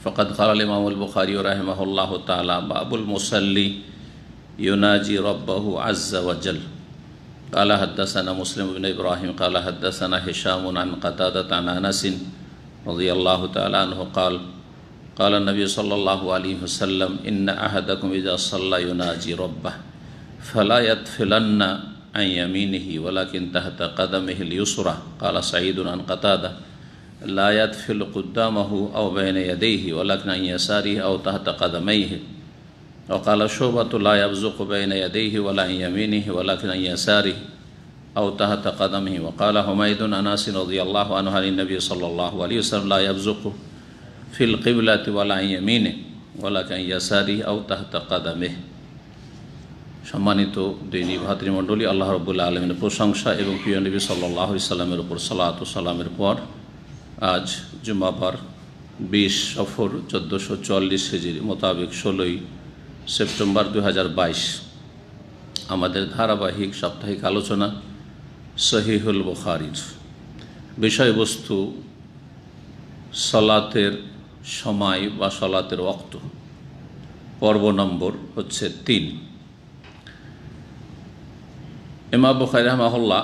فقد قال الإمام البخاري رحمه الله تعالى باب المصلي يناجي ربه عز وجل قال حدثنا مسلم بن إبراهيم قال حدثنا هشام عن قتادة عن أنس رضي الله تعالى عنه قال قال النبي صلى الله عليه وسلم إن أحدكم إذا صلى يناجي ربه فلا يتفلن عن يمينه ولكن تحت قدمه اليسرى قال سعيد عن قتاده لا يدفل قدامه بين يديه ولكن ادئی يساره او تحت قدميه وقال وکالہ لا يبزق بین يديه ولا امینِ تحت قدمه وقال حميد وکالہ رضی الله اللہ عن النبی صلی اللہ علیہ وسلم لا يبزق فی القبلة ولا امین او تحت قدم شمانی تو دینی بھاتری منڈولی اللہ رب العالم پر شنگشا اب فی نبی صلی اللہ علیہ وسلم الب الصلاۃ السلامر قرآر আজ জুমাবার বিশ সফর চোদ্দোশো চুয়াল্লিশ হেজির মোতাবেক ষোলোই সেপ্টেম্বর দু আমাদের ধারাবাহিক সাপ্তাহিক আলোচনা সহিহুল বখারির বিষয়বস্তু সলাতের সময় বা সলাতের অক্ত পর্ব নম্বর হচ্ছে তিন এমা বখারি রহমাহুল্লাহ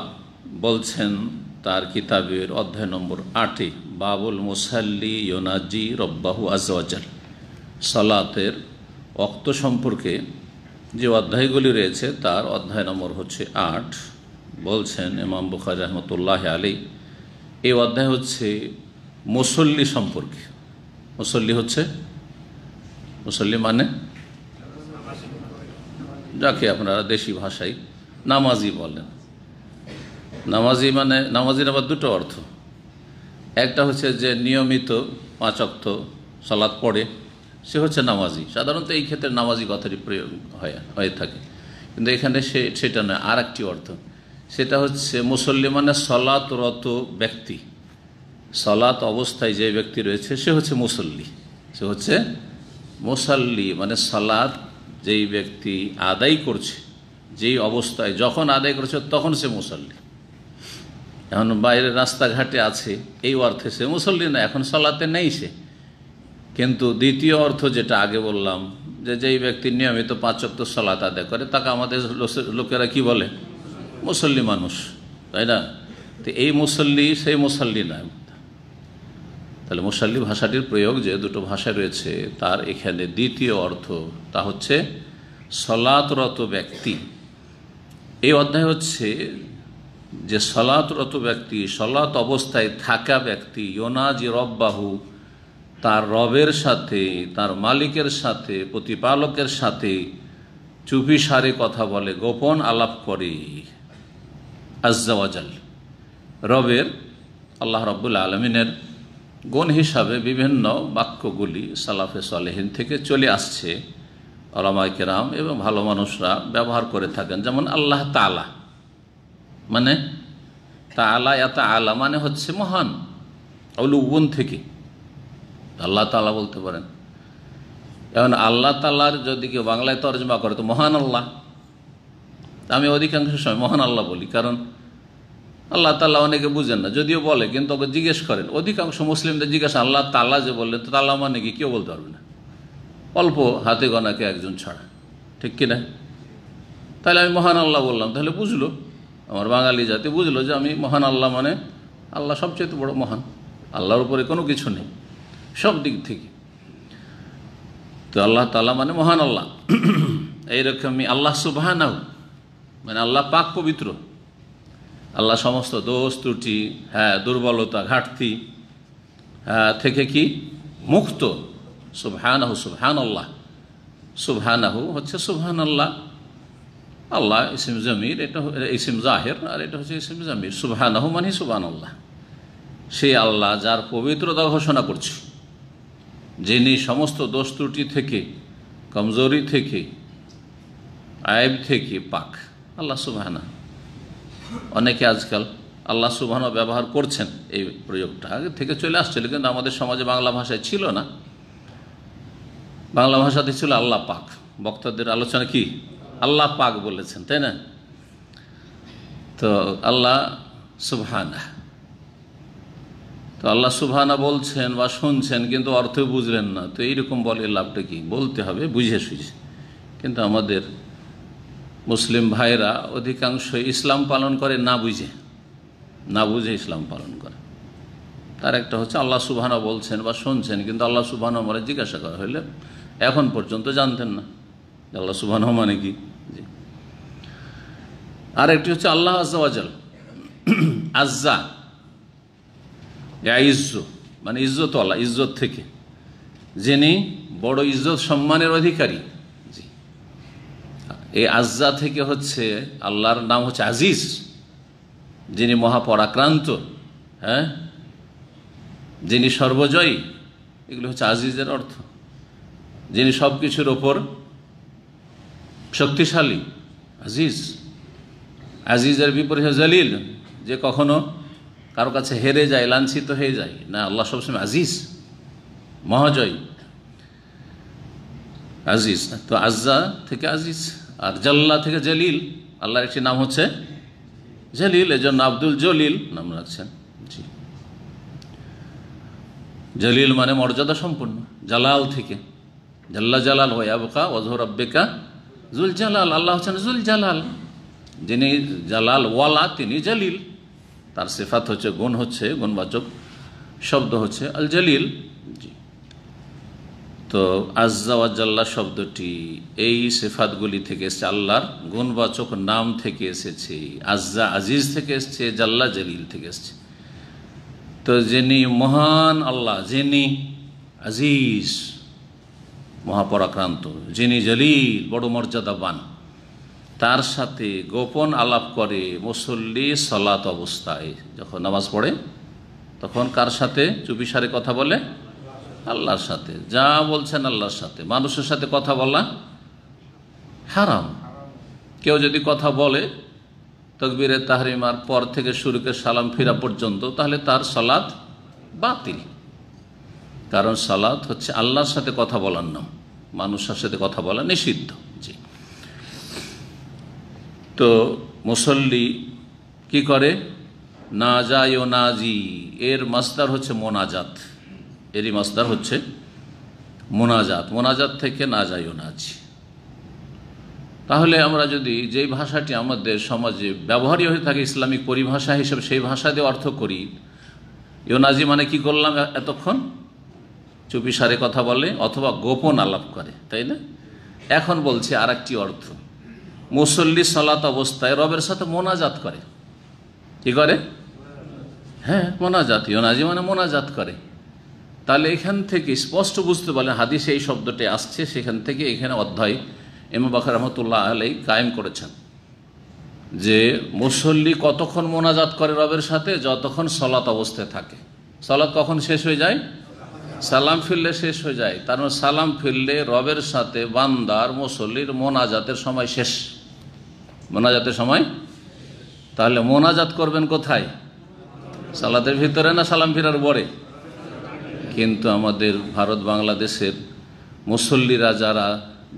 বলছেন তার কিতাবের অধ্যায় নম্বর আটে বাবুল মুসাল্লি ইয়োনাজি রব্বাহু আজওয়াজাল সালাতের অক্ত সম্পর্কে যে অধ্যায়গুলি রয়েছে তার অধ্যায় নম্বর হচ্ছে আট বলছেন ইমাম বুখারি রহমতুল্লাহ আলী এই অধ্যায় হচ্ছে মুসল্লি সম্পর্কে মুসল্লি হচ্ছে মুসল্লি মানে যাকে আপনারা দেশি ভাষায় নামাজি বলেন নামাজি মানে নামাজির আবার দুটো অর্থ একটা হচ্ছে যে নিয়মিত পাঁচক্ত সালাদ পড়ে সে হচ্ছে নামাজি সাধারণত এই ক্ষেত্রে নামাজি কথাটি প্রয়োগ হয় হয়ে থাকে কিন্তু এখানে সে সেটা নয় আর একটি অর্থ সেটা হচ্ছে মুসল্লি মানে সলাতরত ব্যক্তি সলাত অবস্থায় যে ব্যক্তি রয়েছে সে হচ্ছে মুসল্লি সে হচ্ছে মুসল্লি মানে সলাদ যেই ব্যক্তি আদায় করছে যেই অবস্থায় যখন আদায় করছে তখন সে মুসল্লি এখন বাইরে রাস্তাঘাটে আছে এই অর্থে সে মুসল্লি না এখন সলাতে নেই সে কিন্তু দ্বিতীয় অর্থ যেটা আগে বললাম যে যেই ব্যক্তি নিয়মিত পাঁচক্ত সলাত আদায় করে তাকে আমাদের লোকেরা কি বলে মুসল্লি মানুষ তাই না তো এই মুসল্লি সেই মুসল্লি না তাহলে মুসল্লি ভাষাটির প্রয়োগ যে দুটো ভাষা রয়েছে তার এখানে দ্বিতীয় অর্থ তা হচ্ছে সলাতরত ব্যক্তি এই অধ্যায় হচ্ছে যে সলাতরত ব্যক্তি সলাত অবস্থায় থাকা ব্যক্তি ইয়োনাজি রব্বাহু তার রবের সাথে তার মালিকের সাথে প্রতিপালকের সাথে চুপি সারে কথা বলে গোপন আলাপ করে আজাল রবের আল্লাহ রব্বুল আলমিনের গুণ হিসাবে বিভিন্ন বাক্যগুলি সালাফে সালেহীন থেকে চলে আসছে আলামাইকেরাম এবং ভালো মানুষরা ব্যবহার করে থাকেন যেমন আল্লাহ তালা মানে তা আলা এত আলা মানে হচ্ছে মহান অলুবন থেকে আল্লাহ তালা বলতে পারেন এখন আল্লাহ তালার যদি কেউ বাংলায় তর্জমা করে তো মহান আল্লাহ আমি অধিকাংশ সময় মহান আল্লাহ বলি কারণ আল্লাহ তাল্লাহ অনেকে বুঝেন না যদিও বলে কিন্তু ওকে জিজ্ঞেস করেন অধিকাংশ মুসলিমদের জিজ্ঞাসা আল্লাহ তাল্লাহ যে বললেন তো তাল্লাহ মানে কি কেউ বলতে পারবে না অল্প হাতে গনাকে একজন ছাড়া ঠিক কিনা তাহলে আমি মহান আল্লাহ বললাম তাহলে বুঝলো আমার বাঙালি জাতি বুঝলো যে আমি মহান আল্লাহ মানে আল্লাহ সবচেয়ে বড় মহান আল্লাহর উপরে কোনো কিছু নেই সব দিক থেকে তো আল্লাহ তাল্লাহ মানে মহান আল্লাহ এইরকমই আল্লাহ সুবাহান মানে আল্লাহ পাক পবিত্র আল্লাহ সমস্ত দোষ ত্রুটি হ্যাঁ দুর্বলতা ঘাটতি হ্যাঁ থেকে কি মুক্ত সুবহানাহু সুবহান আল্লাহ সুবহানাহু হচ্ছে সুবহান আল্লাহ আল্লাহ ইসিম জমির এটা ইসিম জাহের আর এটা হচ্ছে ইসিম জমির সুবাহান মানে সুবান আল্লাহ সেই আল্লাহ যার পবিত্রতা ঘোষণা করছি যিনি সমস্ত দোষ ত্রুটি থেকে কমজোরি থেকে আয়েব থেকে পাক আল্লাহ সুবাহানা অনেকে আজকাল আল্লাহ সুবাহানা ব্যবহার করছেন এই প্রয়োগটা আগে থেকে চলে আসছিল কিন্তু আমাদের সমাজে বাংলা ভাষায় ছিল না বাংলা ভাষাতে ছিল আল্লাহ পাক বক্তাদের আলোচনা কি আল্লাহ পাক বলেছেন তাই না তো আল্লাহ সুবহানা তো আল্লাহ সুবহানা বলছেন বা শুনছেন কিন্তু অর্থ বুঝলেন না তো এইরকম বলে লাভটা কি বলতে হবে বুঝে শুঝে কিন্তু আমাদের মুসলিম ভাইরা অধিকাংশ ইসলাম পালন করে না বুঝে না বুঝে ইসলাম পালন করে তার একটা হচ্ছে আল্লাহ সুবহানা বলছেন বা শুনছেন কিন্তু আল্লাহ সুবহানা আমরা জিজ্ঞাসা করা হইলে এখন পর্যন্ত জানতেন না আল্লাহ সুবান মানে কি আর একটি হচ্ছে আল্লাহ আজাল আজ্জা ইজ্জু মানে ইজ্জত আল্লাহ ইজ্জত থেকে যিনি বড় ইজ্জত সম্মানের অধিকারী জি এই আজ্জা থেকে হচ্ছে আল্লাহর নাম হচ্ছে আজিজ যিনি মহাপরাক্রান্ত হ্যাঁ যিনি সর্বজয়ী এগুলো হচ্ছে আজিজের অর্থ যিনি সব কিছুর ওপর শক্তিশালী আজিজ আজিজের বিপরীত জালিল যে কখনো কারো কাছে হেরে যায় লাঞ্ছিত হয়ে যায় না আল্লাহ সবসময় আজিজ মহাজয় আজিজ তো আজ্জা থেকে আজিজ আর জাল্লা থেকে জলিল আল্লাহর একটি নাম হচ্ছে জলিল এজন্য আব্দুল জলিল নাম রাখছেন জি জলিল মানে মর্যাদা সম্পন্ন জালাল থেকে জাল্লা জালাল হয় আবকা অজহর আব্বেকা জুল জালাল আল্লাহ হচ্ছেন জুল জালাল যিনি জালাল ওয়ালা তিনি জালিল তার সেফাত হচ্ছে গুণ হচ্ছে গুণবাচক শব্দ হচ্ছে আল জালিল তো আজ্জাওয়াজাল্লা শব্দটি এই সেফাতগুলি থেকে এসছে আল্লাহর গুণবাচক নাম থেকে এসেছে আজ্জা আজিজ থেকে এসছে জাল্লা জলিল থেকে এসছে তো যিনি মহান আল্লাহ যিনি আজিজ মহাপরাক্রান্ত যিনি জলিল বড় মর্যাদাবান তার সাথে গোপন আলাপ করে মুসল্লি সলাত অবস্থায় যখন নামাজ পড়ে তখন কার সাথে চুপিসারে কথা বলে আল্লাহর সাথে যা বলছেন আল্লাহর সাথে মানুষের সাথে কথা বলা হারাম কেউ যদি কথা বলে তকবীরে তাহরিমার পর থেকে শুরুকে সালাম ফিরা পর্যন্ত তাহলে তার সলাদ বাতিল কারণ সালাত হচ্ছে আল্লাহর সাথে কথা বলার নাম মানুষের সাথে কথা বলা নিষিদ্ধ জি তো মুসল্লি কি করে না যায় ও জি এর মাস্তার হচ্ছে মোনাজাত এরই মাস্তার হচ্ছে মোনাজাত মোনাজাত থেকে না যায় ও জি তাহলে আমরা যদি যেই ভাষাটি আমাদের সমাজে ব্যবহারই হয়ে থাকে ইসলামিক পরিভাষা হিসেবে সেই ভাষা দিয়ে অর্থ করি ইউনাজি মানে কি করলাম এতক্ষণ চুপিসারে কথা বলে অথবা গোপন আলাপ করে তাই না এখন বলছে আর একটি অর্থ মুসল্লি সলাত অবস্থায় রবের সাথে মোনাজাত করে কি করে হ্যাঁ মোনাজাত ইয়োনাজি মানে মোনাজাত করে তাহলে এখান থেকে স্পষ্ট বুঝতে পারলেন হাদিসে এই শব্দটি আসছে সেখান থেকে এখানে অধ্যায় এমবাখ বাকর রহমতুল্লাহ আলাই কায়েম করেছেন যে মুসল্লি কতক্ষণ মোনাজাত করে রবের সাথে যতক্ষণ সলাত অবস্থায় থাকে সলাত কখন শেষ হয়ে যায় সালাম ফিরলে শেষ হয়ে যায় তার মানে সালাম ফিরলে রবের সাথে বান্দার মুসল্লির মোনাজাতের সময় শেষ মোনাজাতের সময় তাহলে মোনাজাত করবেন কোথায় সালাতের ভিতরে না সালাম ফিরার পরে কিন্তু আমাদের ভারত বাংলাদেশের মুসল্লিরা যারা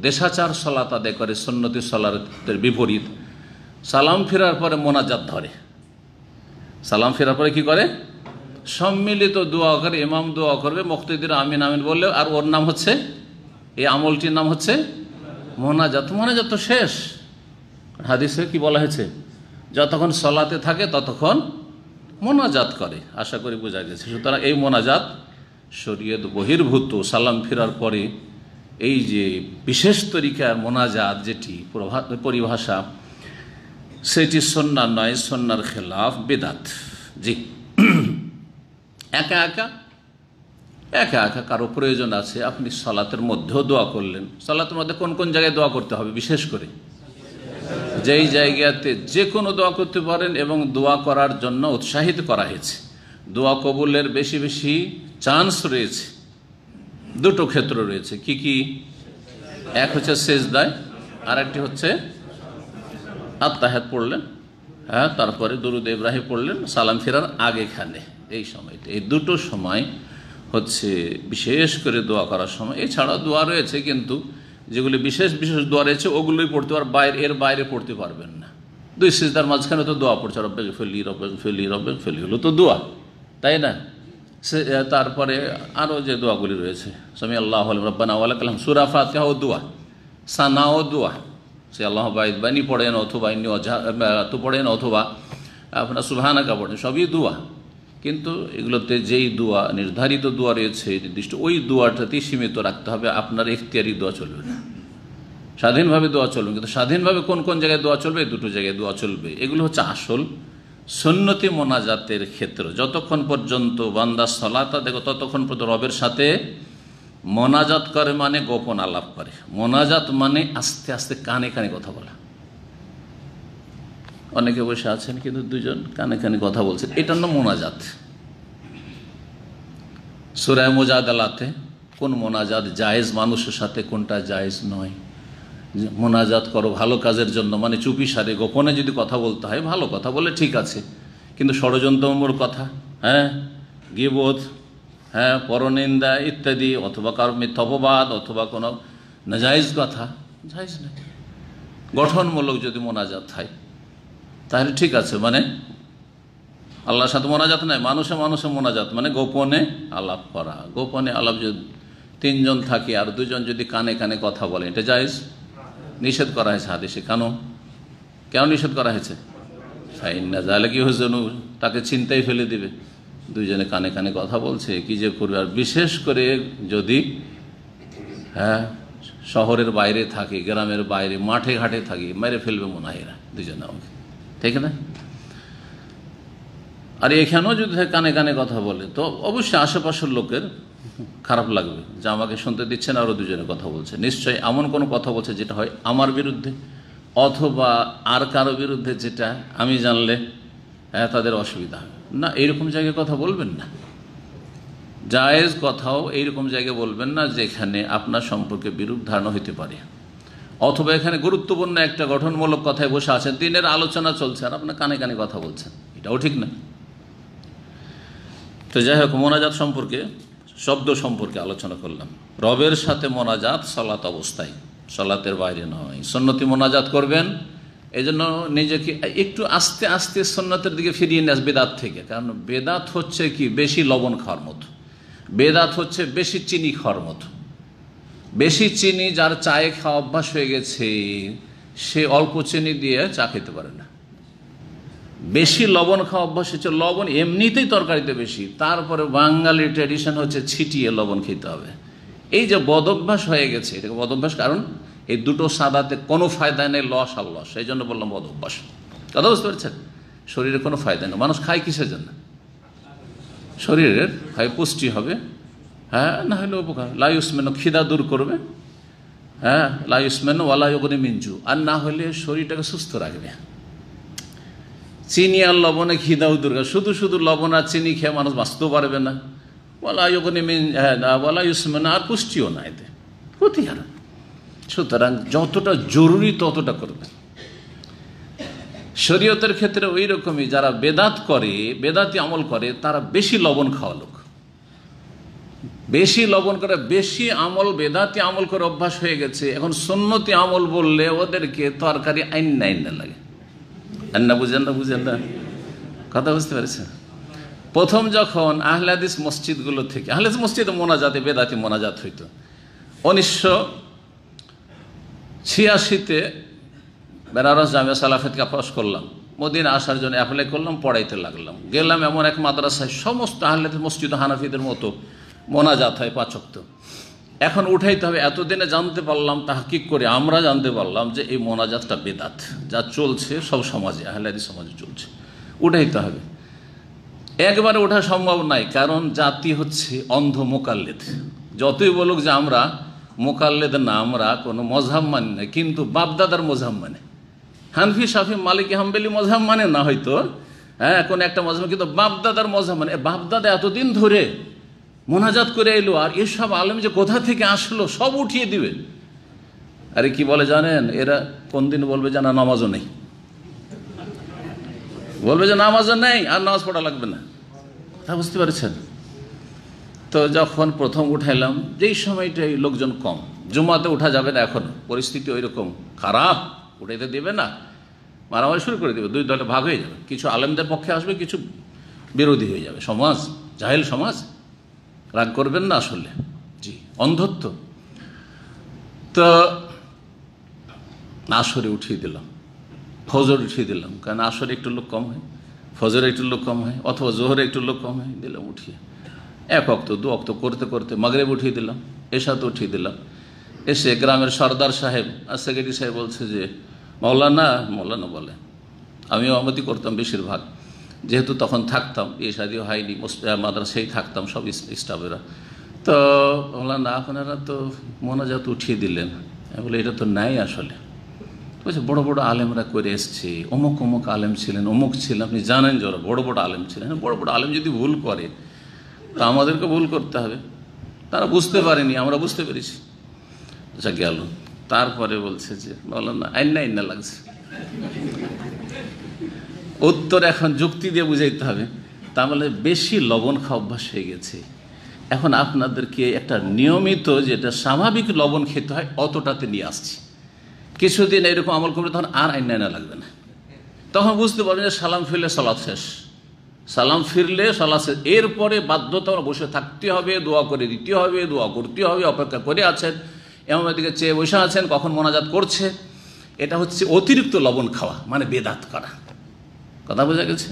দেশাচার সলাত আদায় করে সন্নতি সলাতের বিপরীত সালাম ফেরার পরে মোনাজাত ধরে সালাম ফেরার পরে কি করে সম্মিলিত দোয়া করে ইমাম দোয়া করবে মুক্তিদির আমিন আমিন বললে আর ওর নাম হচ্ছে এই আমলটির নাম হচ্ছে মোনাজাত মোনাজাত তো শেষ হাদিসে কি বলা হয়েছে যতক্ষণ সলাতে থাকে ততক্ষণ মোনাজাত করে আশা করি বোঝা গেছে সুতরাং এই মোনাজাত শরীয়ত বহির্ভূত সালাম ফেরার পরে এই যে বিশেষ তরিকার মোনাজাত যেটি পরিভাষা সেটি সন্ন্যার নয় সন্ন্যার খেলাফ বেদাত জি একা একা একা একা কারো প্রয়োজন আছে আপনি সলাতের মধ্যেও দোয়া করলেন সলাতের মধ্যে কোন কোন জায়গায় দোয়া করতে হবে বিশেষ করে যেই জায়গাতে যে কোনো দোয়া করতে পারেন এবং দোয়া করার জন্য উৎসাহিত করা হয়েছে দোয়া কবুলের বেশি বেশি চান্স রয়েছে দুটো ক্ষেত্র রয়েছে কি কি এক হচ্ছে শেষ দায় আর একটি হচ্ছে আত্মাহাত পড়লেন হ্যাঁ তারপরে দুরুদেব ইব্রাহিম পড়লেন সালাম ফেরার আগেখানে এই সময়টা এই দুটো সময় হচ্ছে বিশেষ করে দোয়া করার সময় এছাড়া দোয়া রয়েছে কিন্তু যেগুলি বিশেষ বিশেষ দোয়া রয়েছে ওগুলোই পড়তে পার বাইরে এর বাইরে পড়তে পারবেন না দুই সিজদার মাঝখানে তো দোয়া পড়ছে রব্বে ফেলি রব্বে ফেলি রব্বে ফেলি হলো তো দোয়া তাই না সে তারপরে আরও যে দোয়াগুলি রয়েছে স্বামী আল্লাহ রব্বানা আল্লাহ কালাম সুরা ও দোয়া সানাও দোয়া সে আল্লাহ বাইদ বানি পড়েন অথবা ইনি অজা তো পড়েন অথবা আপনার সুভানাকা পড়েন সবই দোয়া কিন্তু এগুলোতে যেই দোয়া নির্ধারিত দোয়া রয়েছে নির্দিষ্ট ওই দোয়াটাতেই সীমিত রাখতে হবে আপনার এখতিয়ারি দোয়া চলবে না স্বাধীনভাবে দোয়া চলবে কিন্তু স্বাধীনভাবে কোন কোন জায়গায় দোয়া চলবে দুটো জায়গায় দোয়া চলবে এগুলো হচ্ছে আসল সন্ন্যতি মোনাজাতের ক্ষেত্র যতক্ষণ পর্যন্ত বান্দা সলাতা দেখো ততক্ষণ পর্যন্ত রবের সাথে মোনাজাত করে মানে গোপন আলাপ করে মোনাজাত মানে আস্তে আস্তে কানে কানে কথা বলা অনেকে বসে আছেন কিন্তু দুজন কানে কানে কথা বলছেন এটার নাম মোনাজাত সুরায় মোজাদ আলাতে কোন মোনাজাত জায়েজ মানুষের সাথে কোনটা জায়েজ নয় মোনাজাত করো ভালো কাজের জন্য মানে চুপি সারে গোপনে যদি কথা বলতে হয় ভালো কথা বলে ঠিক আছে কিন্তু ষড়যন্ত্রমূল কথা হ্যাঁ গিবোধ হ্যাঁ পরনিন্দা ইত্যাদি অথবা কারো মিথ্যপবাদ অথবা কোনো নাজাইজ কথা জায়জ না গঠনমূলক যদি মোনাজাত হয় তাহলে ঠিক আছে মানে আল্লাহর সাথে মোনাজাত নয় মানুষে মানুষে মোনাজাত মানে গোপনে আলাপ করা গোপনে আলাপ যদি তিনজন থাকে আর দুজন যদি কানে কানে কথা বলে এটা যাইজ নিষেধ করা হয়েছে হাদিসে কেন কেন নিষেধ করা হয়েছে সাইন্না তাহলে কি হয়েছে তাকে চিন্তাই ফেলে দিবে দুজনে কানে কানে কথা বলছে কি যে করবে আর বিশেষ করে যদি হ্যাঁ শহরের বাইরে থাকে গ্রামের বাইরে মাঠে ঘাটে থাকি মেরে ফেলবে মনে হয় এরা দুজনে আমাকে ঠিক না আর এখানেও যদি কানে কানে কথা বলে তো অবশ্যই আশেপাশের লোকের খারাপ লাগবে যে আমাকে শুনতে দিচ্ছে না আরও দুজনে কথা বলছে নিশ্চয়ই এমন কোনো কথা বলছে যেটা হয় আমার বিরুদ্ধে অথবা আর কারো বিরুদ্ধে যেটা আমি জানলে হ্যাঁ, তাদের অসুবিধা না এইরকম জায়গায় কথা বলবেন না জায়েজ কথাও এইরকম জায়গায় বলবেন না যেখানে আপনার সম্পর্কে বিরূপ ধারণা হইতে পারে অথবা এখানে গুরুত্বপূর্ণ একটা গঠনমূলক কথায় বসে আছেন দিনের আলোচনা চলছে আর আপনার কানে কানে কথা বলছেন এটাও ঠিক না তো যাই হোক মোনাজাত সম্পর্কে শব্দ সম্পর্কে আলোচনা করলাম রবের সাথে মোনাজাত সলাত অবস্থায় সলাতের বাইরে নয় সন্নতি মোনাজাত করবেন এই জন্য নিজেকে একটু আস্তে আস্তে সন্ন্যতের দিকে ফিরিয়ে নিয়ে আস বেদাত থেকে কারণ বেদাত হচ্ছে কি বেশি লবণ খাওয়ার মতো বেদাত হচ্ছে বেশি চিনি খাওয়ার মতো বেশি চিনি যার চায়ে খাওয়া অভ্যাস হয়ে গেছে সে অল্প চিনি দিয়ে চা খেতে পারে না বেশি লবণ খাওয়া অভ্যাস হচ্ছে লবণ এমনিতেই তরকারিতে বেশি তারপরে বাঙালি ট্র্যাডিশন হচ্ছে ছিটিয়ে লবণ খেতে হবে এই যে বদভ্যাস হয়ে গেছে এটাকে বদভ্যাস কারণ এই দুটো সাদাতে কোনো ফায়দা নেই লস আর লস সেই জন্য বললাম বদভ্যাস কথা বুঝতে পারছেন শরীরে কোনো ফায়দা নেই মানুষ খায় কিসের জন্য শরীরের হয় পুষ্টি হবে হ্যাঁ না হলে উপকার লায়ুসমেন খিদা দূর করবে হ্যাঁ লায়ুসমেন ওয়ালায়গনি মিঞ্জু আর না হলে শরীরটাকে সুস্থ রাখবে চিনি আর লবণে খিদাও দূর শুধু শুধু লবণ আর চিনি খেয়ে মানুষ বাঁচতেও পারবে না ওয়ালায়গনি মিন হ্যাঁ ওয়ালায়ুসমেন আর পুষ্টিও না এতে ক্ষতিকারক সুতরাং যতটা জরুরি ততটা করবে শরীয়তের ক্ষেত্রে ওই রকমই যারা বেদাত করে বেদাতি আমল করে তারা বেশি লবণ খাওয়া লোক বেশি লবণ করে বেশি আমল বেদাতি আমল করে অভ্যাস হয়ে গেছে এখন সন্নতি আমল বললে ওদেরকে তরকারি আইন আইন না লাগে আইন না বুঝেন না বুঝেন না কথা বুঝতে পারছেন প্রথম যখন আহলাদিস মসজিদগুলো থেকে আহলাদিস মসজিদে মোনাজাতে বেদাতি মোনাজাত হইতো উনিশশো ছিয়াশিতে বেনারস জামিয়া সালাফেতকে পাশ করলাম মদিন আসার জন্য অ্যাপ্লাই করলাম পড়াইতে লাগলাম গেলাম এমন এক মাদ্রাসায় সমস্ত আহলাদিস মসজিদ হানাফিদের মতো মোনাজাত হয় পাচক্ত এখন উঠাইতে হবে এতদিনে জানতে পারলাম কি করে আমরা জানতে পারলাম যে এই মোনাজাতটা বেদাত যা চলছে সব সমাজে আহলাদি সমাজে চলছে উঠাইতে হবে একবারে ওঠা সম্ভব নাই কারণ জাতি হচ্ছে অন্ধ মোকাল্লেদ যতই বলুক যে আমরা মোকাল্লেদ না আমরা কোনো মজাব মানি না কিন্তু বাপদাদার মজাব মানে হানফি সাফি মালিক হাম্বেলি মজাব মানে না হয়তো হ্যাঁ কোনো একটা মজাব কিন্তু বাপদাদার মজাব মানে বাপদাদা এতদিন ধরে মোনাজাত করে এলো আর এসব আলেম যে কোথা থেকে আসলো সব উঠিয়ে দিবে আরে কি বলে জানেন এরা কোন দিন বলবে যে না নামাজও নেই বলবে যে নামাজও নেই আর নামাজ পড়া লাগবে না কথা বুঝতে পারছেন তো যখন প্রথম উঠাইলাম যেই সময়টাই লোকজন কম জুমাতে উঠা যাবে না এখন পরিস্থিতি ওই রকম খারাপ উঠাইতে দেবে না মারামারি শুরু করে দেবে দুই দলে ভাগ হয়ে যাবে কিছু আলেমদের পক্ষে আসবে কিছু বিরোধী হয়ে যাবে সমাজ জাহেল সমাজ রাগ করবেন না আসলে জি অন্ধত্ব তো আসরে উঠিয়ে দিলাম ফজর উঠিয়ে দিলাম কারণ আসরে একটু লোক কম হয় ফজরে একটু লোক কম হয় অথবা জোহরে একটু লোক কম হয় দিলাম উঠিয়ে এক অক্ত দু অক্ত করতে করতে মাগরেব উঠিয়ে দিলাম এসাতে উঠিয়ে দিলাম এসে গ্রামের সর্দার সাহেব আর সেক্রেটারি সাহেব বলছে যে মৌলানা মৌলানা বলে আমিও অমতি করতাম বেশিরভাগ যেহেতু তখন থাকতাম বিয়ে শাদিও হয়নি মাদ্রাসেই থাকতাম সব স্টাফেরা তো বললাম না আপনারা তো মোনাজাত উঠিয়ে দিলেন বলে এটা তো নাই আসলে বলছে বড় বড় আলেমরা করে এসছে অমুক অমুক আলেম ছিলেন অমুক ছিলেন আপনি জানেন যে ওরা বড় বড় আলেম ছিলেন বড় বড় আলেম যদি ভুল করে তা আমাদেরকে ভুল করতে হবে তারা বুঝতে পারেনি আমরা বুঝতে পেরেছি আচ্ছা গেল তারপরে বলছে যে বললাম না আইন না লাগছে উত্তর এখন যুক্তি দিয়ে বুঝাইতে হবে তাহলে মানে বেশি লবণ খাওয়া অভ্যাস হয়ে গেছে এখন আপনাদেরকে একটা নিয়মিত যেটা স্বাভাবিক লবণ খেতে হয় অতটাতে নিয়ে আসছি কিছুদিন এরকম আমল করলে তখন আর আইন আইনায়না লাগবে না তখন বুঝতে পারবেন যে সালাম ফিরলে সলাদ শেষ সালাম ফিরলে সলাদ শেষ এরপরে বাধ্যতা বসে থাকতে হবে দোয়া করে দিতে হবে দোয়া করতে হবে অপেক্ষা করে আছেন এমন এদিকে চেয়ে বসে আছেন কখন মোনাজাত করছে এটা হচ্ছে অতিরিক্ত লবণ খাওয়া মানে বেদাত করা কথা বোঝা গেছে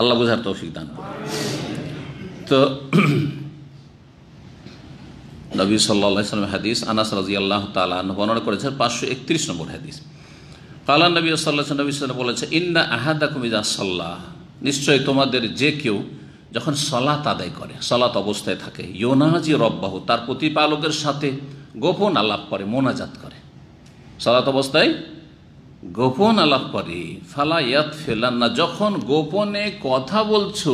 আল্লাহ বোঝার তৌফিক দান করে তো নবী সাল্লা সাল্লাম হাদিস আনাস রাজি আল্লাহ তালা বর্ণনা করেছেন পাঁচশো একত্রিশ নম্বর হাদিস কালা নবী সাল্লাহ নবী সাল্লাম বলেছে ইন্না আহাদা কুমিজা সাল্লাহ নিশ্চয়ই তোমাদের যে কেউ যখন সলাত আদায় করে সলাত অবস্থায় থাকে ইয়োনাহাজি রব্বাহ তার প্রতিপালকের সাথে গোপন আলাপ করে মোনাজাত করে সলাত অবস্থায় গোপন আলাপ করে ফালা ইয়াত ফেলান না যখন গোপনে কথা বলছো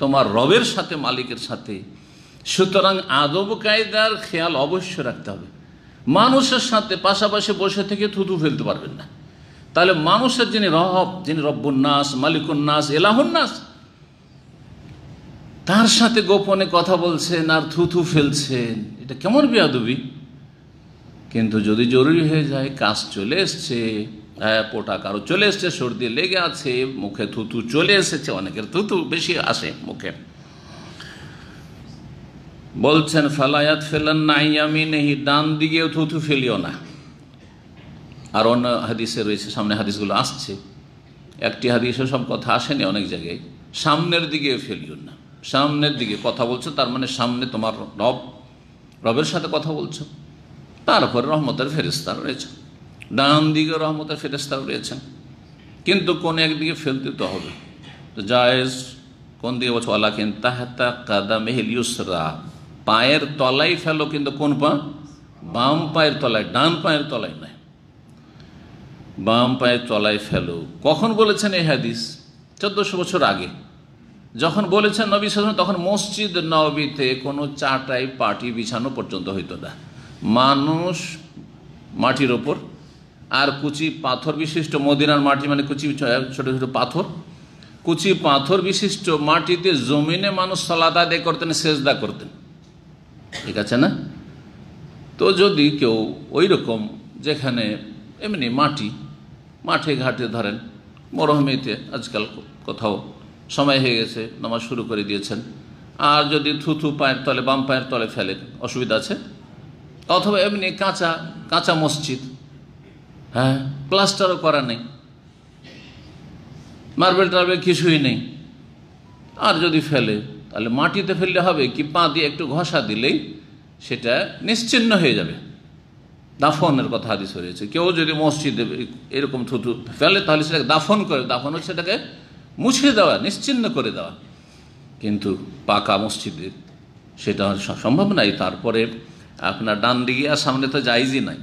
তোমার রবের সাথে মালিকের সাথে সুতরাং আদব কায়দার খেয়াল অবশ্যই রাখতে হবে মানুষের সাথে পাশাপাশি বসে থেকে থুতু ফেলতে পারবেন না তাহলে মানুষের যিনি রহব যিনি রব্বুন্নাস মালিকুন্নাস এলাহুন্নাস তার সাথে গোপনে কথা বলছেন আর থুথু ফেলছেন এটা কেমন বিয়াদবি কিন্তু যদি জরুরি হয়ে যায় কাজ চলে এসছে পোটা কারো চলে এসছে সর্দি লেগে আছে মুখে থুতু চলে এসেছে অনেকের থুতু বেশি আসে মুখে বলছেন ফেলায়াত ফেলান নাই আমি নেহি ডান দিকেও থুতু ফেলিও না আর অন্য হাদিসে রয়েছে সামনে হাদিসগুলো আসছে একটি হাদিসে সব কথা আসেনি অনেক জায়গায় সামনের দিকে ফেলিও না সামনের দিকে কথা বলছো তার মানে সামনে তোমার রব রবের সাথে কথা বলছো তারপরে রহমতের ফেরিস্তা রয়েছে ডান দিকে রহমতের ফেরিস্তা রয়েছেন কিন্তু কোন একদিকে ফেল দিতে হবে তো জায়েজ কোন দিকে বলছো আলাকিন তাহতা কাদা মেহেল ইউসরা পায়ের তলাই ফেলো কিন্তু কোন পা বাম পায়ের তলায় ডান পায়ের তলায় নাই বাম পায়ের তলায় ফেলো কখন বলেছেন এ হাদিস চোদ্দশো বছর আগে যখন বলেছেন নবী সাধারণ তখন মসজিদ নবীতে কোনো চাটাই পাটি বিছানো পর্যন্ত হইতো না মানুষ মাটির ওপর আর কুচি পাথর বিশিষ্ট মদিনার মাটি মানে কুচি ছোট ছোট পাথর কুচি পাথর বিশিষ্ট মাটিতে জমিনে মানুষ সলাদ আদায় করতেন সেজদা করতেন ঠিক আছে না তো যদি কেউ ওই রকম যেখানে এমনি মাটি মাঠে ঘাটে ধরেন মরহমিতে আজকাল কোথাও সময় হয়ে গেছে নামাজ শুরু করে দিয়েছেন আর যদি থুথু পায়ের তলে বাম পায়ের তলে ফেলেন অসুবিধা আছে অথবা এমনি কাঁচা কাঁচা মসজিদ হ্যাঁ প্লাস্টারও করা নেই মার্বেল টার্বেল কিছুই নেই আর যদি ফেলে তাহলে মাটিতে ফেললে হবে কি পা দিয়ে একটু ঘষা দিলেই সেটা নিশ্চিন্ন হয়ে যাবে দাফনের কথা হাদিস সরিয়েছে কেউ যদি মসজিদে এরকম থুতু ফেলে তাহলে সেটাকে দাফন করে দাফন হচ্ছে সেটাকে মুছে দেওয়া নিশ্চিন্ন করে দেওয়া কিন্তু পাকা মসজিদে সেটা সম্ভব নাই তারপরে আপনার ডান দিকে আর সামনে তো যাইজই নাই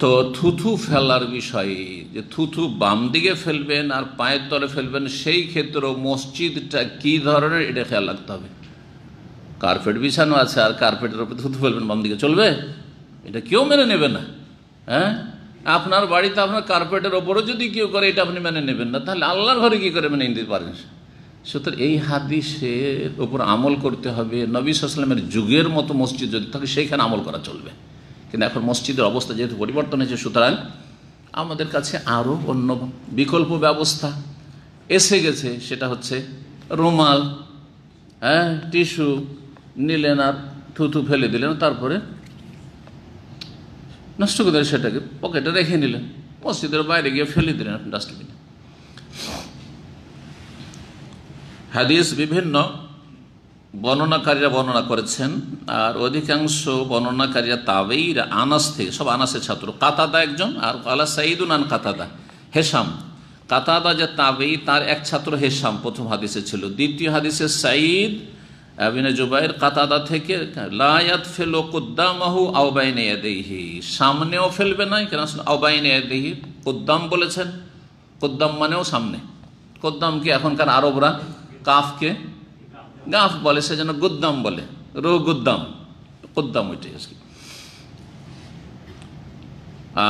তো থুথু ফেলার বিষয়ে যে থুথু বাম দিকে ফেলবেন আর পায়ের তলে ফেলবেন সেই ক্ষেত্রে মসজিদটা কি ধরনের এটা খেয়াল রাখতে হবে কার্পেট বিছানো আছে আর কার্পেটের উপরে থুথু ফেলবেন বাম দিকে চলবে এটা কেউ মেনে নেবে না হ্যাঁ আপনার বাড়িতে আপনার কার্পেটের ওপরও যদি কেউ করে এটা আপনি মেনে নেবেন না তাহলে আল্লাহর ঘরে কী করে মেনে নিতে পারেন সুতরাং এই হাদিসের ওপর আমল করতে হবে নবী সাল্লামের যুগের মতো মসজিদ যদি থাকে সেইখানে আমল করা চলবে কিন্তু এখন মসজিদের অবস্থা যেহেতু পরিবর্তন হয়েছে সুতরাং আমাদের কাছে আরও অন্য বিকল্প ব্যবস্থা এসে গেছে সেটা হচ্ছে রুমাল হ্যাঁ টিস্যু নিলেন আর থুথু ফেলে দিলেন তারপরে নষ্ট করে সেটাকে পকেটে রেখে নিলেন মসজিদের বাইরে গিয়ে ফেলে দিলেন ডাস্টবিন হাদিস বিভিন্ন বর্ণনাকারীরা বর্ণনা করেছেন আর অধিকাংশ বর্ণনাকারীরা তাবেইর আনাস থেকে সব আনাসের ছাত্র কাতাদা একজন আর আলা সাইদুন আন কাতাদা হেসাম কাতাদা যে তাবেই তার এক ছাত্র হেসাম প্রথম হাদিসে ছিল দ্বিতীয় হাদিসে সাইদ আবিনে জুবাইর কাতাদা থেকে লায়াত ফেলো কুদ্দামাহু আওবাইনে দেহি সামনেও ফেলবে না কেন আওবাইনে দেহি কুদ্দাম বলেছেন কুদ্দাম মানেও সামনে কি এখনকার আরবরা কাফকে গাফ বলে সে যেন গুদ্দাম বলে রো গুদ্দাম গুদ্দাম ওইটাই আজকে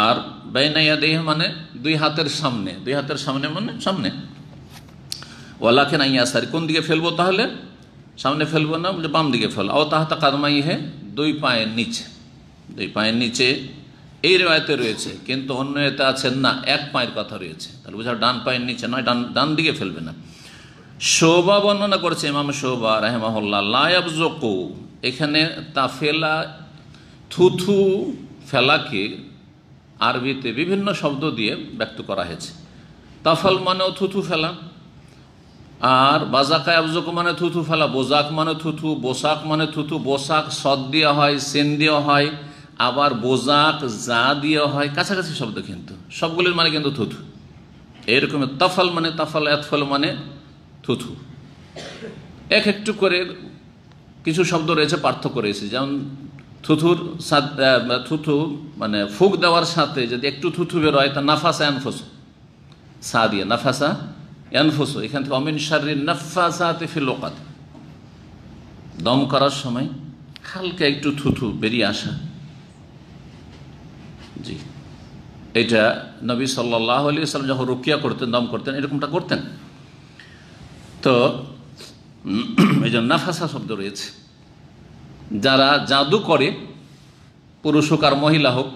আর বেনাইয়া দেহ মানে দুই হাতের সামনে দুই হাতের সামনে মানে সামনে ওলাকে নাইয়া সারি কোন দিকে ফেলবো তাহলে সামনে ফেলবো না বলে বাম দিকে ফেল ও তাহাতে কাদমাই হে দুই পায়ের নিচে দুই পায়ের নিচে এই রেওয়ায়তে রয়েছে কিন্তু অন্য এতে আছেন না এক পায়ের কথা রয়েছে তাহলে বোঝা ডান পায়ের নিচে নয় ডান ডান দিকে ফেলবে না শোভা বর্ণনা করেছে ইমাম শোভা রাহেমাহুল্লাহ লায়াবজকু এখানে তাফেলা থুথু ফেলাকে আরবিতে বিভিন্ন শব্দ দিয়ে ব্যক্ত করা হয়েছে তাফল মানেও থুথু ফেলা আর বাজাকা আবজক মানে থুথু ফেলা বোজাক মানে থুথু বোসাক মানে থুথু বোসাক সদ দিয়া হয় সেন দিয়া হয় আবার বোজাক যা দিয়া হয় কাছাকাছি শব্দ কিন্তু সবগুলির মানে কিন্তু থুথু এরকম তাফল মানে তাফল এতফল মানে থুথু এক একটু করে কিছু শব্দ রয়েছে পার্থক্য রয়েছে যেমন থুথুর থুথু মানে ফুক দেওয়ার সাথে যদি একটু থুথু বেরোয় তা নাফাসা এনফোসো সা দিয়ে নাফাসা অ্যানফোসো এখান থেকে অমিন শারীর নাফাসাতে ফিলোকাত দম করার সময় হালকা একটু থুথু বেরিয়ে আসা জি এটা নবী সাল্লাহ আলিয়া সাল্লাম যখন রুকিয়া করতেন দম করতেন এরকমটা করতেন তো এই জন্য নাফাসা শব্দ রয়েছে যারা জাদু করে পুরুষ হোক আর মহিলা হোক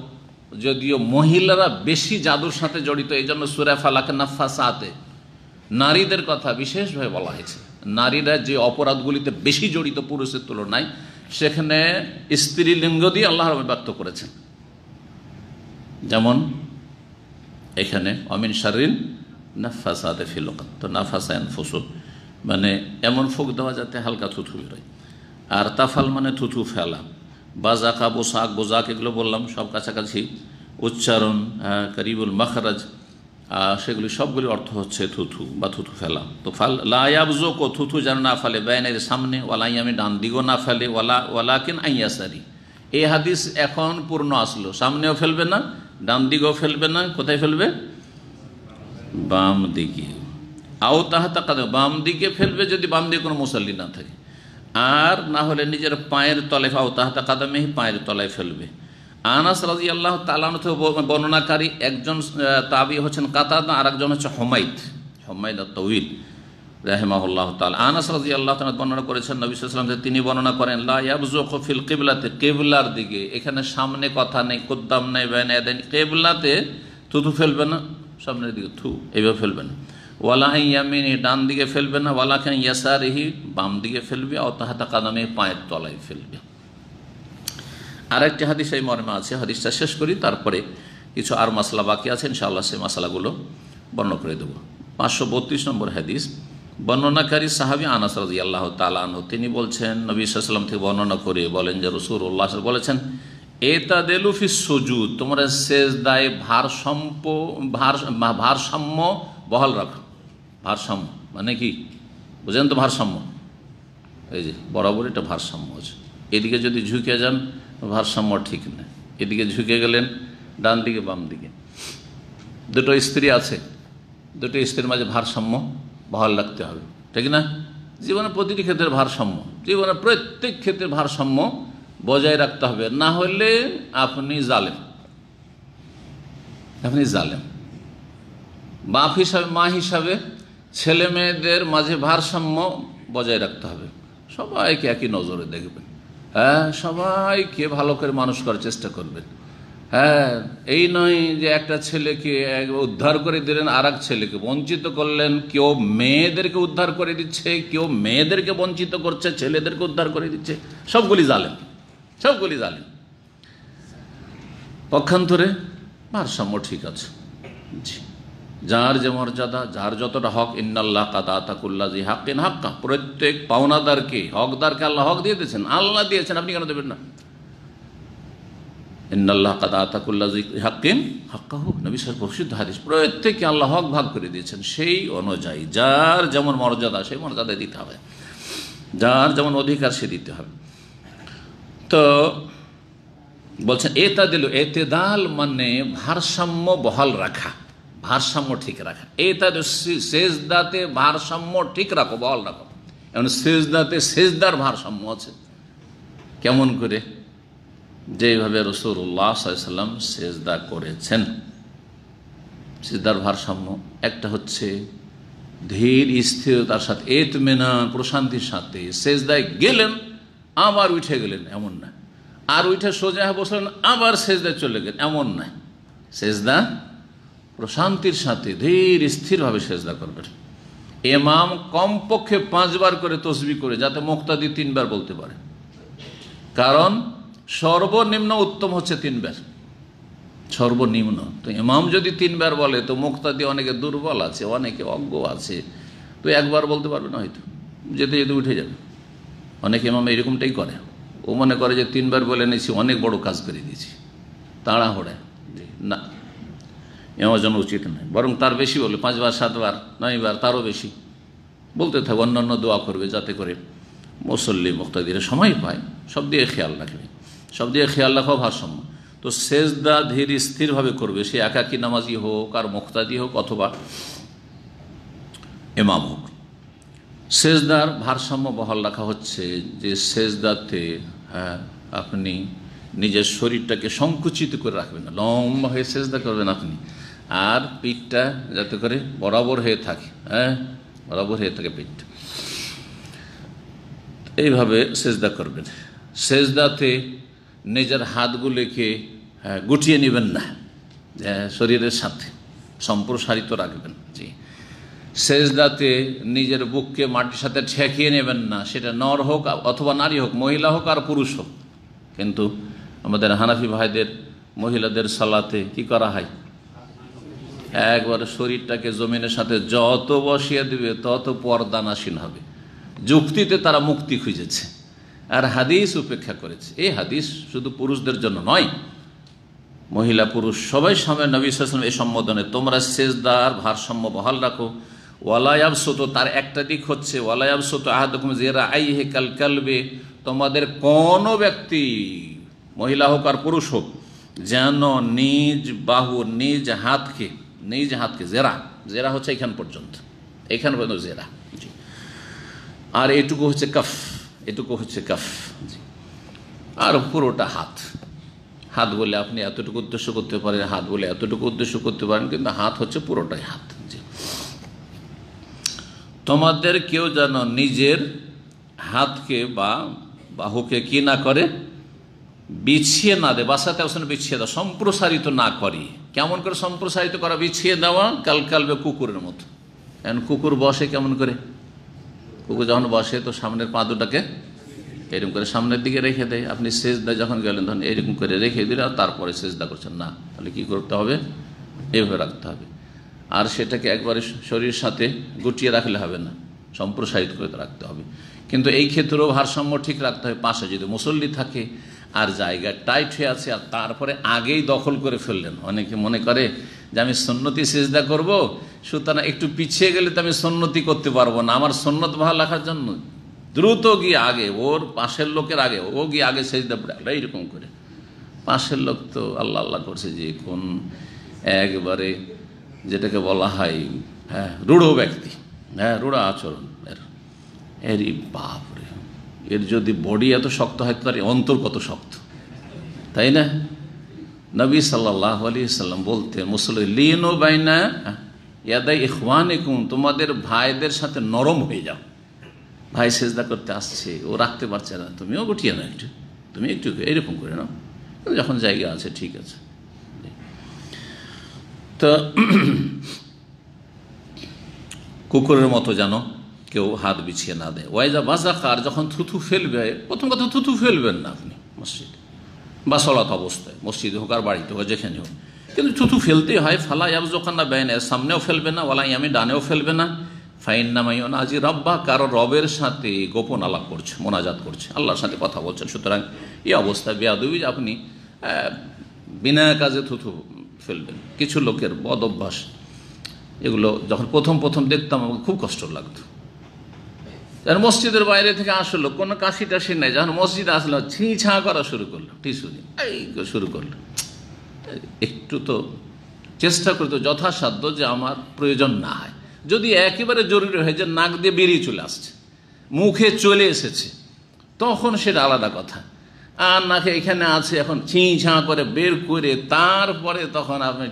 যদিও মহিলারা বেশি জাদুর সাথে জড়িত এই জন্য সুরা ফালাকে নাফাসাতে নারীদের কথা বিশেষভাবে বলা হয়েছে নারীরা যে অপরাধগুলিতে বেশি জড়িত পুরুষের তুলনায় সেখানে স্ত্রী লিঙ্গ দিয়ে আল্লাহর ব্যক্ত করেছেন যেমন এখানে অমিন শারিন নাফাসাদে ফিলোকান তো নাফাসায়ন ফসুল মানে এমন ফুক দেওয়া যাতে হালকা থুথু বেরোয় আর তাফাল মানে থুথু ফেলা বা জাকা বোসাক বোজাক এগুলো বললাম সব কাছাকাছি উচ্চারণ করিবুল মখরাজ সেগুলি সবগুলি অর্থ হচ্ছে থুথু বা থুথু ফেলা তো ফাল লায়াবজো কো থুথু যেন না ফেলে ব্যানের সামনে আমি ডান দিগো না ফেলে ওয়ালা আইয়া আইয়াসারি এই হাদিস এখন পূর্ণ আসলো সামনেও ফেলবে না ডান দিগও ফেলবে না কোথায় ফেলবে বাম দিকে আও তাহা কাদা বাম দিকে ফেলবে যদি বাম দিকে কোনো মুসল্লি না থাকে আর না হলে নিজের পায়ের তলায় আও তাহাতা কাদামে পায়ের তলায় ফেলবে আনাস রাজি আল্লাহ তালানত বর্ণনাকারী একজন তাবি হচ্ছেন না আর একজন হচ্ছে হমাইদ হমাইদ তৌল রাহেমাহুল্লাহ তাল আনাস রাজি আল্লাহ তালা বর্ণনা করেছেন নবী সাল্লাম যে তিনি বর্ণনা করেন লাফিল কেবলাতে কেবলার দিকে এখানে সামনে কথা নেই কোদ্দাম নেই ব্যান কেবলাতে থুথু ফেলবে না সামনের দিকে থু এইভাবে ফেলবে না ওয়ালাহ ডান দিকে ফেলবে না ওয়ালাখান ইয়াসারিহি বাম দিকে ফেলবে অতাহাতা কাদামে পায়ের তলায় ফেলবে আরেকটি হাদিস এই মর্মে আছে হাদিসটা শেষ করি তারপরে কিছু আর মশলা বাকি আছে ইনশাআল্লাহ সেই মশলাগুলো বর্ণনা করে দেবো পাঁচশো বত্রিশ নম্বর হাদিস বর্ণনাকারী সাহাবি আনাস রাজি আল্লাহ তালানহ তিনি বলছেন নবী সাল্লাম থেকে বর্ণনা করে বলেন যে রসুর উল্লাহ বলেছেন এটা দেলুফি সজু তোমরা শেষ দায় ভারসাম্য ভারসাম্য বহাল রাখো ভারসাম্য মানে কি বুঝেন তো ভারসাম্য এই যে বরাবর এটা ভারসাম্য আছে এদিকে যদি ঝুঁকে যান ভারসাম্য ঠিক না এদিকে ঝুঁকে গেলেন ডান দিকে বাম দিকে দুটো স্ত্রী আছে দুটো স্ত্রীর মাঝে ভারসাম্য ভাল রাখতে হবে ঠিক না জীবনে প্রতিটি ক্ষেত্রে ভারসাম্য জীবনে প্রত্যেক ক্ষেত্রে ভারসাম্য বজায় রাখতে হবে না হলে আপনি জালেম আপনি জালেম বাপ হিসাবে মা হিসাবে ছেলে মেয়েদের মাঝে ভারসাম্য বজায় রাখতে হবে সবাইকে একই নজরে দেখবেন হ্যাঁ সবাইকে ভালো করে মানুষ করার চেষ্টা করবেন হ্যাঁ এই নয় যে একটা ছেলেকে উদ্ধার করে দিলেন আর ছেলেকে বঞ্চিত করলেন কেউ মেয়েদেরকে উদ্ধার করে দিচ্ছে কেউ মেয়েদেরকে বঞ্চিত করছে ছেলেদেরকে উদ্ধার করে দিচ্ছে সবগুলি জালেন সবগুলি জালেন পক্ষান্তরে ভারসাম্য ঠিক আছে জি যার যে মর্যাদা যার যতটা হক ইন্নাল্লাহ কাদা তাকুল্লা জি হাক্কিন হাক্কা প্রত্যেক পাওনাদারকে হকদারকে আল্লাহ হক দিয়ে দিয়েছেন আল্লাহ দিয়েছেন আপনি কেন দেবেন না ইন্নাল্লাহ কাদা তাকুল্লা জি হাক্কিন হাক্কা হোক নবী সাহেব প্রসিদ্ধ হাদিস প্রত্যেককে আল্লাহ হক ভাগ করে দিয়েছেন সেই অনুযায়ী যার যেমন মর্যাদা সেই মর্যাদা দিতে হবে যার যেমন অধিকার সে দিতে হবে তো বলছেন এতা দিল এতেদাল মানে ভারসাম্য বহাল রাখা ভারসাম্য ঠিক রাখা এটা সেজদাতে ভারসাম্য ঠিক রাখো বল রাখো এমন সেজদাতে সেজদার ভারসাম্য আছে কেমন করে যেভাবে রসুল্লাহ সাল্লাম সেজদা করেছেন সেজদার ভারসাম্য একটা হচ্ছে ধীর স্থিরতার সাথে মেনা প্রশান্তির সাথে সেজদায় গেলেন আবার উঠে গেলেন এমন না আর উঠে সোজা বসলেন আবার সেজদায় চলে গেলেন এমন না সেজদা প্রশান্তির সাথে ধীর স্থিরভাবে সেজদা করবেন এমাম কমপক্ষে পাঁচবার করে তসবি করে যাতে মুক্তাদি তিনবার বলতে পারে কারণ সর্বনিম্ন উত্তম হচ্ছে তিনবার সর্বনিম্ন তো এমাম যদি তিনবার বলে তো মুক্তাদি অনেকে দুর্বল আছে অনেকে অজ্ঞ আছে তো একবার বলতে পারবে না হয়তো যেতে যেতে উঠে যাবে অনেক এমাম এরকমটাই করে ও মনে করে যে তিনবার বলে নিয়েছি অনেক বড় কাজ করে দিয়েছি তাড়াহড়ায় না নেওয়া জন্য উচিত নয় বরং তার বেশি বলে পাঁচবার সাতবার নয়বার তারও বেশি বলতে থাকে অন্যান্য দোয়া করবে যাতে করে মুসল্লি মুক্তাদিরে সময় পায় সব দিয়ে খেয়াল রাখবে সব দিয়ে খেয়াল রাখা ভারসাম্য তো সেজদা ধীর স্থিরভাবে করবে সে একাকি নামাজি হোক আর মুক্তাদি হোক অথবা এমাম হোক সেজদার ভারসাম্য বহাল রাখা হচ্ছে যে সেজদাতে হ্যাঁ আপনি নিজের শরীরটাকে সংকুচিত করে রাখবেন না লম্বা হয়ে সেজদা করবেন আপনি আর পিঠটা যাতে করে বরাবর হয়ে থাকে হ্যাঁ বরাবর হয়ে থাকে পিঠটা এইভাবে সেজদা করবেন সেজদাতে নিজের হাতগুলিকে হ্যাঁ, গুটিয়ে নেবেন না শরীরের সাথে সম্প্রসারিত রাখবেন জি সেজদাতে নিজের বুককে মাটির সাথে ঠেকিয়ে নেবেন না সেটা নর হোক অথবা নারী হোক মহিলা হোক আর পুরুষ হোক কিন্তু আমাদের হানাফি ভাইদের মহিলাদের সালাতে কি করা হয় একবারে শরীরটাকে জমিনের সাথে যত বসিয়ে দিবে তত পর্দানাসীন হবে যুক্তিতে তারা মুক্তি খুঁজেছে আর হাদিস উপেক্ষা করেছে এই হাদিস শুধু পুরুষদের জন্য নয় মহিলা পুরুষ সবাই সামনে নবী সালাম এই সম্বোধনে তোমরা শেষদার ভারসাম্য বহাল রাখো ওয়ালায়াবসত তার একটা দিক হচ্ছে ওয়ালায়াবসত যে জেরা আই হে কাল কালবে তোমাদের কোনো ব্যক্তি মহিলা হোক আর পুরুষ হোক যেন নিজ বাহু নিজ হাতকে নিজ হাতকে জেরা জেরা হচ্ছে এখান পর্যন্ত এখান পর্যন্ত জেরা জি আর এটুকু হচ্ছে কাফ এটুকু হচ্ছে কাফ জি আর পুরোটা হাত হাত বলে আপনি এতটুকু উদ্দেশ্য করতে পারেন হাত বলে এতটুকু উদ্দেশ্য করতে পারেন কিন্তু হাত হচ্ছে পুরোটাই হাত জি তোমাদের কেউ যেন নিজের হাতকে বা বাহুকে কি না করে বিছিয়ে না দেয় বাসাতে আসলে বিছিয়ে দেওয়া সম্প্রসারিত না করে কেমন করে সম্প্রসারিত করা বিছিয়ে দেওয়া কাল কালবে কুকুরের মতো এখন কুকুর বসে কেমন করে কুকুর যখন বসে তো সামনের পা দুটাকে এরকম করে সামনের দিকে রেখে দেয় আপনি সেজদা যখন গেলেন তখন এরকম করে রেখে দিলে আর তারপরে সেজদা করছেন না তাহলে কী করতে হবে এভাবে রাখতে হবে আর সেটাকে একবারে শরীরের সাথে গুটিয়ে রাখলে হবে না সম্প্রসারিত করে রাখতে হবে কিন্তু এই ক্ষেত্রেও ভারসাম্য ঠিক রাখতে হবে পাশে যদি মুসল্লি থাকে আর জায়গা টাইট হয়ে আছে আর তারপরে আগেই দখল করে ফেললেন অনেকে মনে করে যে আমি সন্ন্যতি সেজদা করব সুতরাং একটু পিছিয়ে গেলে তো আমি সন্ন্যতি করতে পারবো না আমার সন্ন্যত ভালো রাখার জন্য দ্রুত গিয়ে আগে ওর পাশের লোকের আগে ও গিয়ে আগে সেজদা পড়ে এইরকম করে পাশের লোক তো আল্লাহ আল্লাহ করছে যে কোন একবারে যেটাকে বলা হয় হ্যাঁ রূঢ় ব্যক্তি হ্যাঁ রূঢ় আচরণ এর এরই বাপ এর যদি বডি এত শক্ত হয় তার অন্তর কত শক্ত তাই না নবী সাল্লাহ আলিয়াল্লাম সাল্লাম বলতেন মুসল বাইনা ইয়াদাই ইখওয়ান তোমাদের ভাইদের সাথে নরম হয়ে যাও ভাই সেজদা করতে আসছে ও রাখতে পারছে না তুমিও গুটিয়ে না একটু তুমি একটু এরকম করে নাও যখন জায়গা আছে ঠিক আছে তো কুকুরের মতো জানো কেউ হাত বিছিয়ে না দেয় ওয়াইজা কার যখন থুথু ফেলবে প্রথম কথা থুথু ফেলবেন না আপনি মসজিদ বা সলাত অবস্থায় মসজিদ হোক আর বাড়িতে হোক যেখানে হোক কিন্তু থুথু ফেলতে হয় ফালা ইয়াব যখন না বেয়ানের সামনেও ফেলবে না ওলা আমি ডানেও ফেলবে না ফাইন নামাইও না আজি রব্বা কারো রবের সাথে গোপন আলাপ করছে মোনাজাত করছে আল্লাহর সাথে কথা বলছেন সুতরাং এই অবস্থায় বেয়াদুবি আপনি বিনা কাজে থুথু ফেলবেন কিছু লোকের বদ অভ্যাস এগুলো যখন প্রথম প্রথম দেখতাম আমাকে খুব কষ্ট লাগতো যেন মসজিদের বাইরে থেকে আসলো কোনো কাশি টাশি নাই যখন মসজিদে আসলো ছিঁ করা শুরু করলো টিসু এই শুরু করলো একটু তো চেষ্টা করতো যথাসাধ্য যে আমার প্রয়োজন না হয় যদি একেবারে জরুরি হয় যে নাক দিয়ে বেরিয়ে চলে আসছে মুখে চলে এসেছে তখন সেটা আলাদা কথা আর নাকে এখানে আছে এখন ছিঁ করে বের করে তারপরে তখন আপনি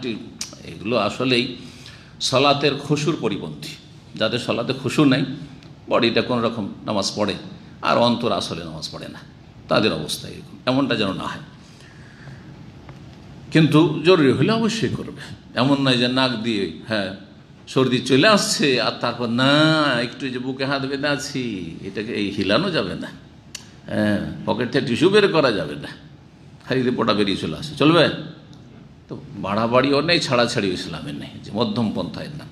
এগুলো আসলেই সলাতের খসুর পরিপন্থী যাদের সলাতে খসুর নাই বডিটা কোনো রকম নামাজ পড়ে আর অন্তর আসলে নামাজ পড়ে না তাদের অবস্থা এরকম এমনটা যেন না হয় কিন্তু জরুরি হলে অবশ্যই করবে এমন নয় যে নাক দিয়ে হ্যাঁ সর্দি চলে আসছে আর তারপর না একটু যে বুকে হাত বেঁধে আছি এটাকে এই হিলানো যাবে না হ্যাঁ পকেট থেকে টিস্যু বের করা যাবে না খালি রিপোর্টা বেরিয়ে চলে আসে চলবে তো বাড়াবাড়িও নেই ছাড়াছাড়ি ইসলামের নেই যে মধ্যম পন্থায় না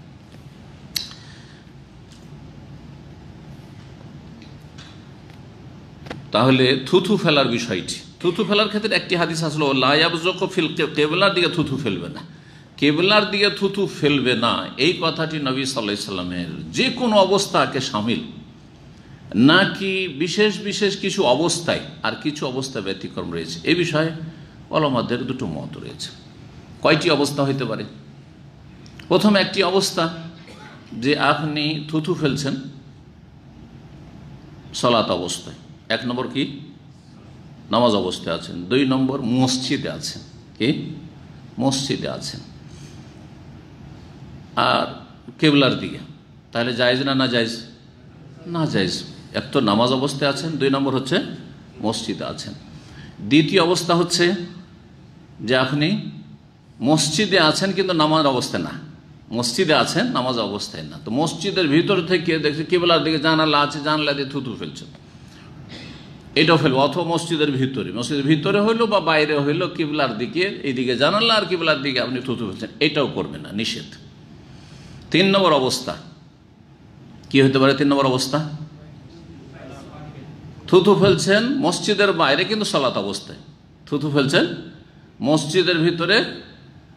তাহলে থুথু ফেলার বিষয়টি থুথু ফেলার ক্ষেত্রে একটি হাদিস আসলো কেবলার দিকে থুথু ফেলবে না কেবলার দিকে থুথু ফেলবে না এই কথাটি নবী সাল্লাহ সাল্লামের যে কোনো অবস্থাকে সামিল নাকি বিশেষ বিশেষ কিছু অবস্থায় আর কিছু অবস্থা ব্যতিক্রম রয়েছে এ বিষয়ে অলমাদের দুটো মত রয়েছে কয়টি অবস্থা হইতে পারে প্রথম একটি অবস্থা যে আপনি থুথু ফেলছেন সলাত অবস্থায় এক নম্বর কি নামাজ অবস্থায় আছেন দুই নম্বর মসজিদে আছেন কি মসজিদে আছেন আর কেবলার দিকে তাহলে যাইজ না না যাইজ না যাইজ এক তো নামাজ অবস্থায় আছেন দুই নম্বর হচ্ছে মসজিদে আছেন দ্বিতীয় অবস্থা হচ্ছে যে আপনি মসজিদে আছেন কিন্তু নামাজ অবস্থায় না মসজিদে আছেন নামাজ অবস্থায় না তো মসজিদের ভিতর থেকে দেখছি কেবলার দিকে জানালা আছে জানলা দিয়ে থুতু ফেলছেন এটাও ফেলবো অথবা মসজিদের ভিতরে মসজিদের ভিতরে হইলো বা বাইরে হইলো কিবলার দিকে এইদিকে জানালা আর কিবলার দিকে আপনি থুতু ফেলছেন এটাও করবে না নিষেধ তিন নম্বর অবস্থা কি হতে পারে তিন নম্বর অবস্থা থুথু ফেলছেন মসজিদের বাইরে কিন্তু সলাত অবস্থায় থুথু ফেলছেন মসজিদের ভিতরে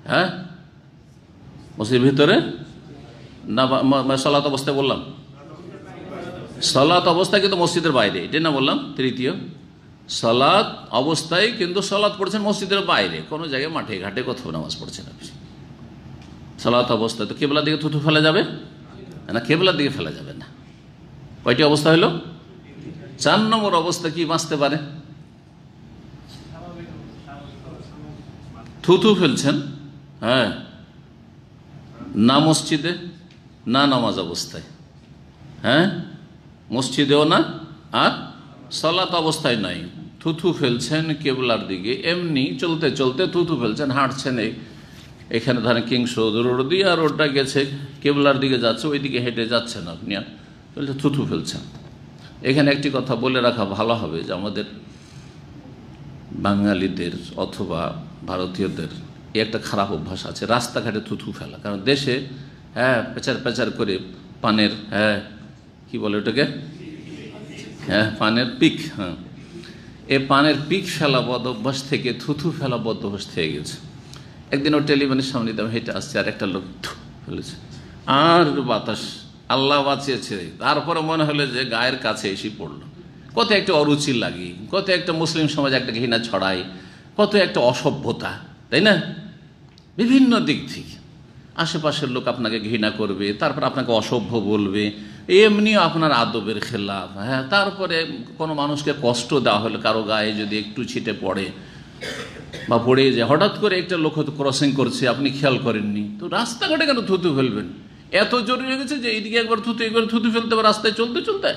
হ্যাঁ মসজিদের ভিতরে না সলাত অবস্থায় বললাম সালাত অবস্থায় কিন্তু মসজিদের বাইরে এটাই না বললাম তৃতীয় সালাত অবস্থায় কিন্তু সালাত পড়ছেন মসজিদের বাইরে কোনো জায়গায় মাঠে ঘাটে কোথাও নামাজ পড়ছেন আপনি সালাত অবস্থায় তো কেবলার দিকে থুথু ফেলা যাবে না কেবলার দিকে ফেলা যাবে না কয়টি অবস্থা হলো চার নম্বর অবস্থা কি বাঁচতে পারে থুথু ফেলছেন হ্যাঁ না মসজিদে না নামাজ অবস্থায় হ্যাঁ মসজিদেও না আর সালাত অবস্থায় নাই থুথু ফেলছেন কেবলার দিকে এমনি চলতে চলতে থুথু ফেলছেন হাঁটছেন এখানে ধরেন কিংস রোড দিয়ে আর ওটা গেছে কেবলার দিকে যাচ্ছে ওই দিকে হেঁটে যাচ্ছেন আপনি আর বলছে থুথু ফেলছেন এখানে একটি কথা বলে রাখা ভালো হবে যে আমাদের বাঙালিদের অথবা ভারতীয়দের একটা খারাপ অভ্যাস আছে রাস্তাঘাটে থুথু ফেলা কারণ দেশে হ্যাঁ পেচার প্যাচার করে পানের হ্যাঁ কি বলে ওটাকে হ্যাঁ পানের পিক হ্যাঁ এ পানের পিক ফেলা বদ অভ্যাস থেকে থুথু ফেলা বদ অভ্যাস থেকে গেছে একদিন ও টেলিভিশনের সামনে আমি হেঁটে আসছে আর একটা লোক থু ফেলেছে আর বাতাস আল্লাহ বাঁচিয়েছে তারপরে মনে হলো যে গায়ের কাছে এসে পড়লো কত একটা অরুচি লাগে কত একটা মুসলিম সমাজ একটা ঘৃণা ছড়ায় কত একটা অসভ্যতা তাই না বিভিন্ন দিক থেকে আশেপাশের লোক আপনাকে ঘৃণা করবে তারপর আপনাকে অসভ্য বলবে এমনি আপনার আদবের খেলাফ হ্যাঁ তারপরে কোনো মানুষকে কষ্ট দেওয়া হলে কারো গায়ে যদি একটু ছিটে পড়ে বা পড়ে যায় হঠাৎ করে একটা লোক হয়তো ক্রসিং করছে আপনি খেয়াল করেননি তো রাস্তাঘাটে কেন থুতু ফেলবেন এত জরুরি হয়ে গেছে যে এইদিকে একবার থুতু একবার থুতু ফেলতে হবে রাস্তায় চলতে চলতে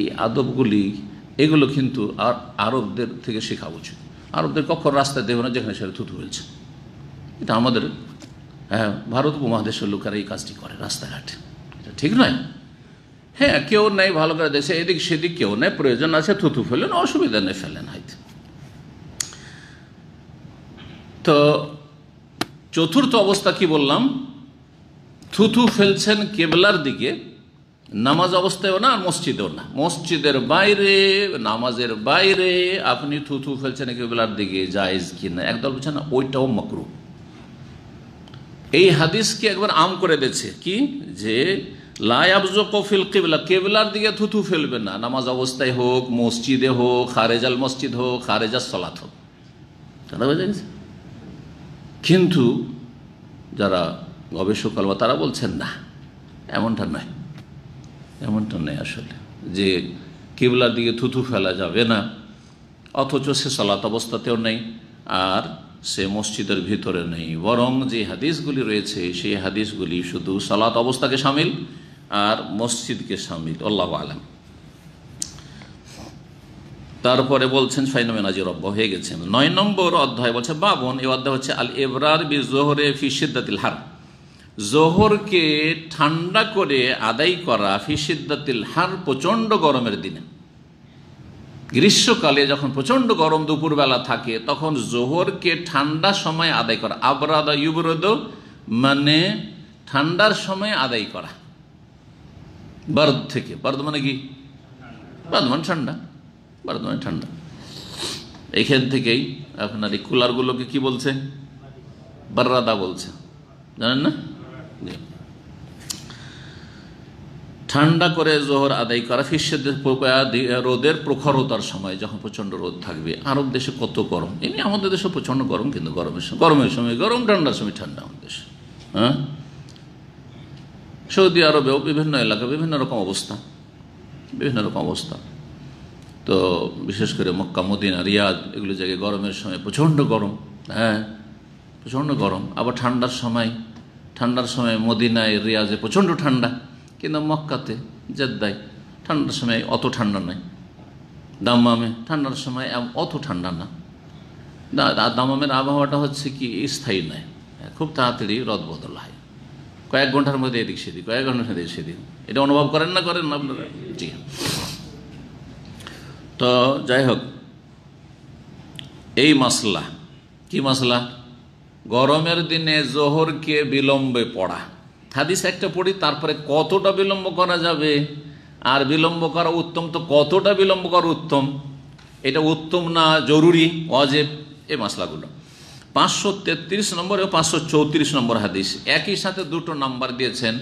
এই আদবগুলি এগুলো কিন্তু আর আরবদের থেকে শেখা উচিত আরবদের কখন রাস্তায় দেবে না যেখানে সেখানে থুতু ফেলছে এটা আমাদের হ্যাঁ ভারত উপমহাদেশের লোকেরা এই কাজটি করে রাস্তাঘাটে ঠিক নয় হ্যাঁ কেউ নেই ভালো করে দেশে এদিক সেদিক কেউ নেই প্রয়োজন আছে থুথু ফেলেন অসুবিধা নেই ফেলেন হয়তো তো চতুর্থ অবস্থা কি বললাম থুথু ফেলছেন কেবলার দিকে নামাজ অবস্থায়ও না আর মসজিদেও না মসজিদের বাইরে নামাজের বাইরে আপনি থুথু ফেলছেন কেবলার দিকে জায়েজ কি না একদল বলছেন ওইটাও মকরু এই হাদিসকে একবার আম করে দিচ্ছে কি যে লায়াবজ কফিল কেবলা কেবলার দিকে থুথু ফেলবে না নামাজ অবস্থায় হোক মসজিদে হোক খারেজাল মসজিদ হোক খারেজাল সলাত হোক কিন্তু যারা গবেষক আলবা তারা বলছেন না এমনটা নয় এমনটা নয় আসলে যে কেবলার দিকে থুথু ফেলা যাবে না অথচ সে সলাত অবস্থাতেও নেই আর সে মসজিদের ভিতরে নেই বরং যে হাদিসগুলি রয়েছে সেই হাদিসগুলি শুধু সলাত অবস্থাকে সামিল আর মসজিদকে সামিল আল্লাহ আলম তারপরে বলছেন ফাইনমেনাজি রব্য হয়ে গেছেন নয় নম্বর অধ্যায় বলছে বাবন এই অধ্যায় হচ্ছে আল এবরার বি জোহরে ফিসিদ্দাতিল হার জোহরকে ঠান্ডা করে আদায় করা ফিসিদ্দাতিল হার প্রচণ্ড গরমের দিনে গ্রীষ্মকালে যখন প্রচণ্ড গরম দুপুরবেলা থাকে তখন জোহরকে ঠান্ডা সময় আদায় করা আবরাদা ইউবরদ মানে ঠান্ডার সময় আদায় করা বার্দ থেকে বার্দ মানে কি বার্দ মানে ঠান্ডা বার্দ মানে ঠান্ডা এখান থেকেই আপনার এই কুলারগুলোকে কি বলছে বার্রাদা বলছে জানেন না ঠান্ডা করে জোহর আদায় করা রোদের প্রখরতার সময় যখন প্রচণ্ড রোদ থাকবে আরব দেশে কত গরম এমনি আমাদের দেশে প্রচণ্ড গরম কিন্তু গরমের সময় গরমের সময় গরম ঠান্ডার সময় ঠান্ডা আমাদের দেশে হ্যাঁ সৌদি আরবেও বিভিন্ন এলাকা বিভিন্ন রকম অবস্থা বিভিন্ন রকম অবস্থা তো বিশেষ করে মক্কা মদিনা রিয়াদ এগুলো জায়গায় গরমের সময় প্রচণ্ড গরম হ্যাঁ প্রচণ্ড গরম আবার ঠান্ডার সময় ঠান্ডার সময় মদিনায় রিয়াজে প্রচণ্ড ঠান্ডা কিন্তু মক্কাতে জেদ্দায় ঠান্ডার সময় অত ঠান্ডা নাই দাম্মামে ঠান্ডার সময় অত ঠান্ডা না দাম্মামের আবহাওয়াটা হচ্ছে কি স্থায়ী নয় খুব তাড়াতাড়ি রদ বদল হয় কয়েক ঘন্টার মধ্যে এদিক সেদিক কয়েক ঘন্টার মধ্যে সেদিন এটা অনুভব করেন না করেন না আপনারা জি তো যাই হোক এই মাসলা কি মাসলা গরমের দিনে জোহরকে বিলম্বে পড়া হাদিস একটা পড়ি তারপরে কতটা বিলম্ব করা যাবে আর বিলম্ব করা উত্তম তো কতটা বিলম্ব করা উত্তম এটা উত্তম না জরুরি অজেব এই মশলাগুলো পাঁচশো তেত্রিশ নম্বর ও পাঁচশো চৌত্রিশ নম্বর হাদিস একই সাথে দুটো নাম্বার দিয়েছেন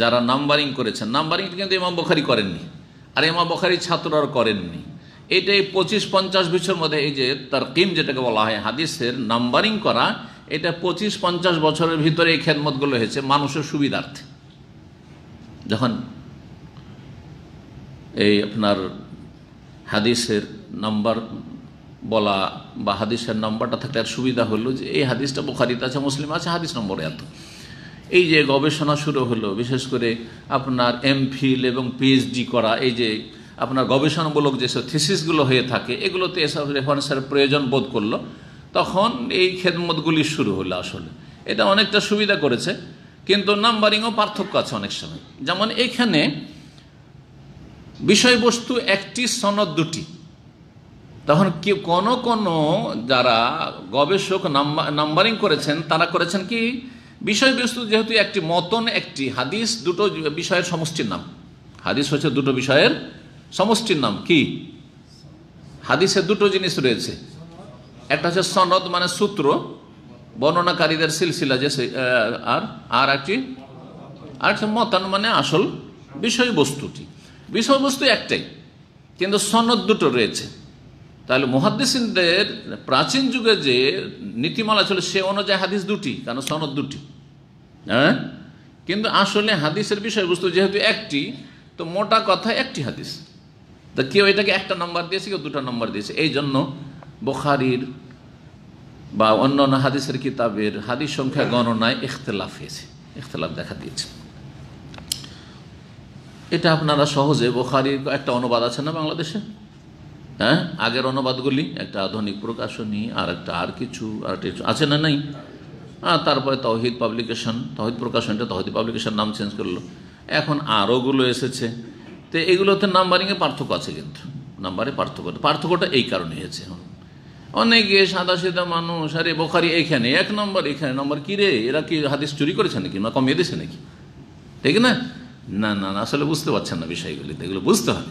যারা নাম্বারিং করেছেন নাম্বারিং কিন্তু ইমাম বখারি করেননি আর ইমাম বখারি ছাত্ররা করেননি এটা এই পঁচিশ পঞ্চাশ বছর মধ্যে এই যে তার কিম যেটাকে বলা হয় হাদিসের নাম্বারিং করা এটা পঁচিশ পঞ্চাশ বছরের ভিতরে এই খেদমতগুলো হয়েছে মানুষের সুবিধার্থে যখন এই আপনার হাদিসের নাম্বার বলা বা হাদিসের নম্বরটা থাকলে আর সুবিধা হলো যে এই হাদিসটা বুখারিতে আছে মুসলিম আছে হাদিস নম্বর এত এই যে গবেষণা শুরু হলো বিশেষ করে আপনার এমফিল এবং পিএইচডি করা এই যে আপনার গবেষণামূলক যেসব থিসিসগুলো হয়ে থাকে এগুলোতে এসব রেফারেন্সের প্রয়োজন বোধ করলো তখন এই খেদমতগুলি শুরু হলো আসলে এটা অনেকটা সুবিধা করেছে কিন্তু নাম্বারিংও পার্থক্য আছে অনেক সময় যেমন এখানে বিষয়বস্তু একটি সনদ দুটি তখন কি কোন কোন যারা গবেষক নাম্বারিং করেছেন তারা করেছেন কি বিষয়বস্তু যেহেতু একটি মতন একটি হাদিস দুটো বিষয়ের সমষ্টির নাম হাদিস হচ্ছে দুটো বিষয়ের সমষ্টির নাম কি হাদিসে দুটো জিনিস রয়েছে একটা হচ্ছে সনদ মানে সূত্র বর্ণনাকারীদের সিলসিলা যে আর আর একটি আর একটা মতন মানে আসল বিষয়বস্তুটি বিষয়বস্তু একটাই কিন্তু সনদ দুটো রয়েছে তাহলে মহাদ্দেশিনদের প্রাচীন যুগে যে নীতিমালা ছিল সে অনুযায়ী হাদিস দুটি কেন সনদ দুটি হ্যাঁ কিন্তু আসলে হাদিসের বিষয়বস্তু যেহেতু একটি তো মোটা কথা একটি হাদিস তা কেউ এটাকে একটা নম্বর দিয়েছে কেউ দুটা নম্বর দিয়েছে এই জন্য বোখারির বা অন্য অন্য হাদিসের কিতাবের হাদিস সংখ্যা গণনায় ইখতলাফ হয়েছে ইখতলাফ দেখা দিয়েছে এটা আপনারা সহজে বোখারির একটা অনুবাদ আছে না বাংলাদেশে হ্যাঁ আগের অনুবাদগুলি একটা আধুনিক প্রকাশনী আর একটা আর কিছু আর আছে না নাই আর তারপরে তহিদ পাবলিকেশন তহিদ প্রকাশনটা তহিদ পাবলিকেশন নাম চেঞ্জ করলো এখন আরোগুলো এসেছে তো এগুলোতে নাম্বারিংয়ে পার্থক্য আছে কিন্তু নাম্বারে পার্থক্য পার্থক্যটা এই কারণে হয়েছে অনেকে সাদা সিধা মানুষ আরে বোখারি এখানে এক নম্বর এখানে নম্বর কী রে এরা কি হাদিস চুরি করেছে নাকি না কমিয়ে দিয়েছে নাকি ঠিক না না না আসলে বুঝতে পারছেন না বিষয়গুলি এগুলো বুঝতে হবে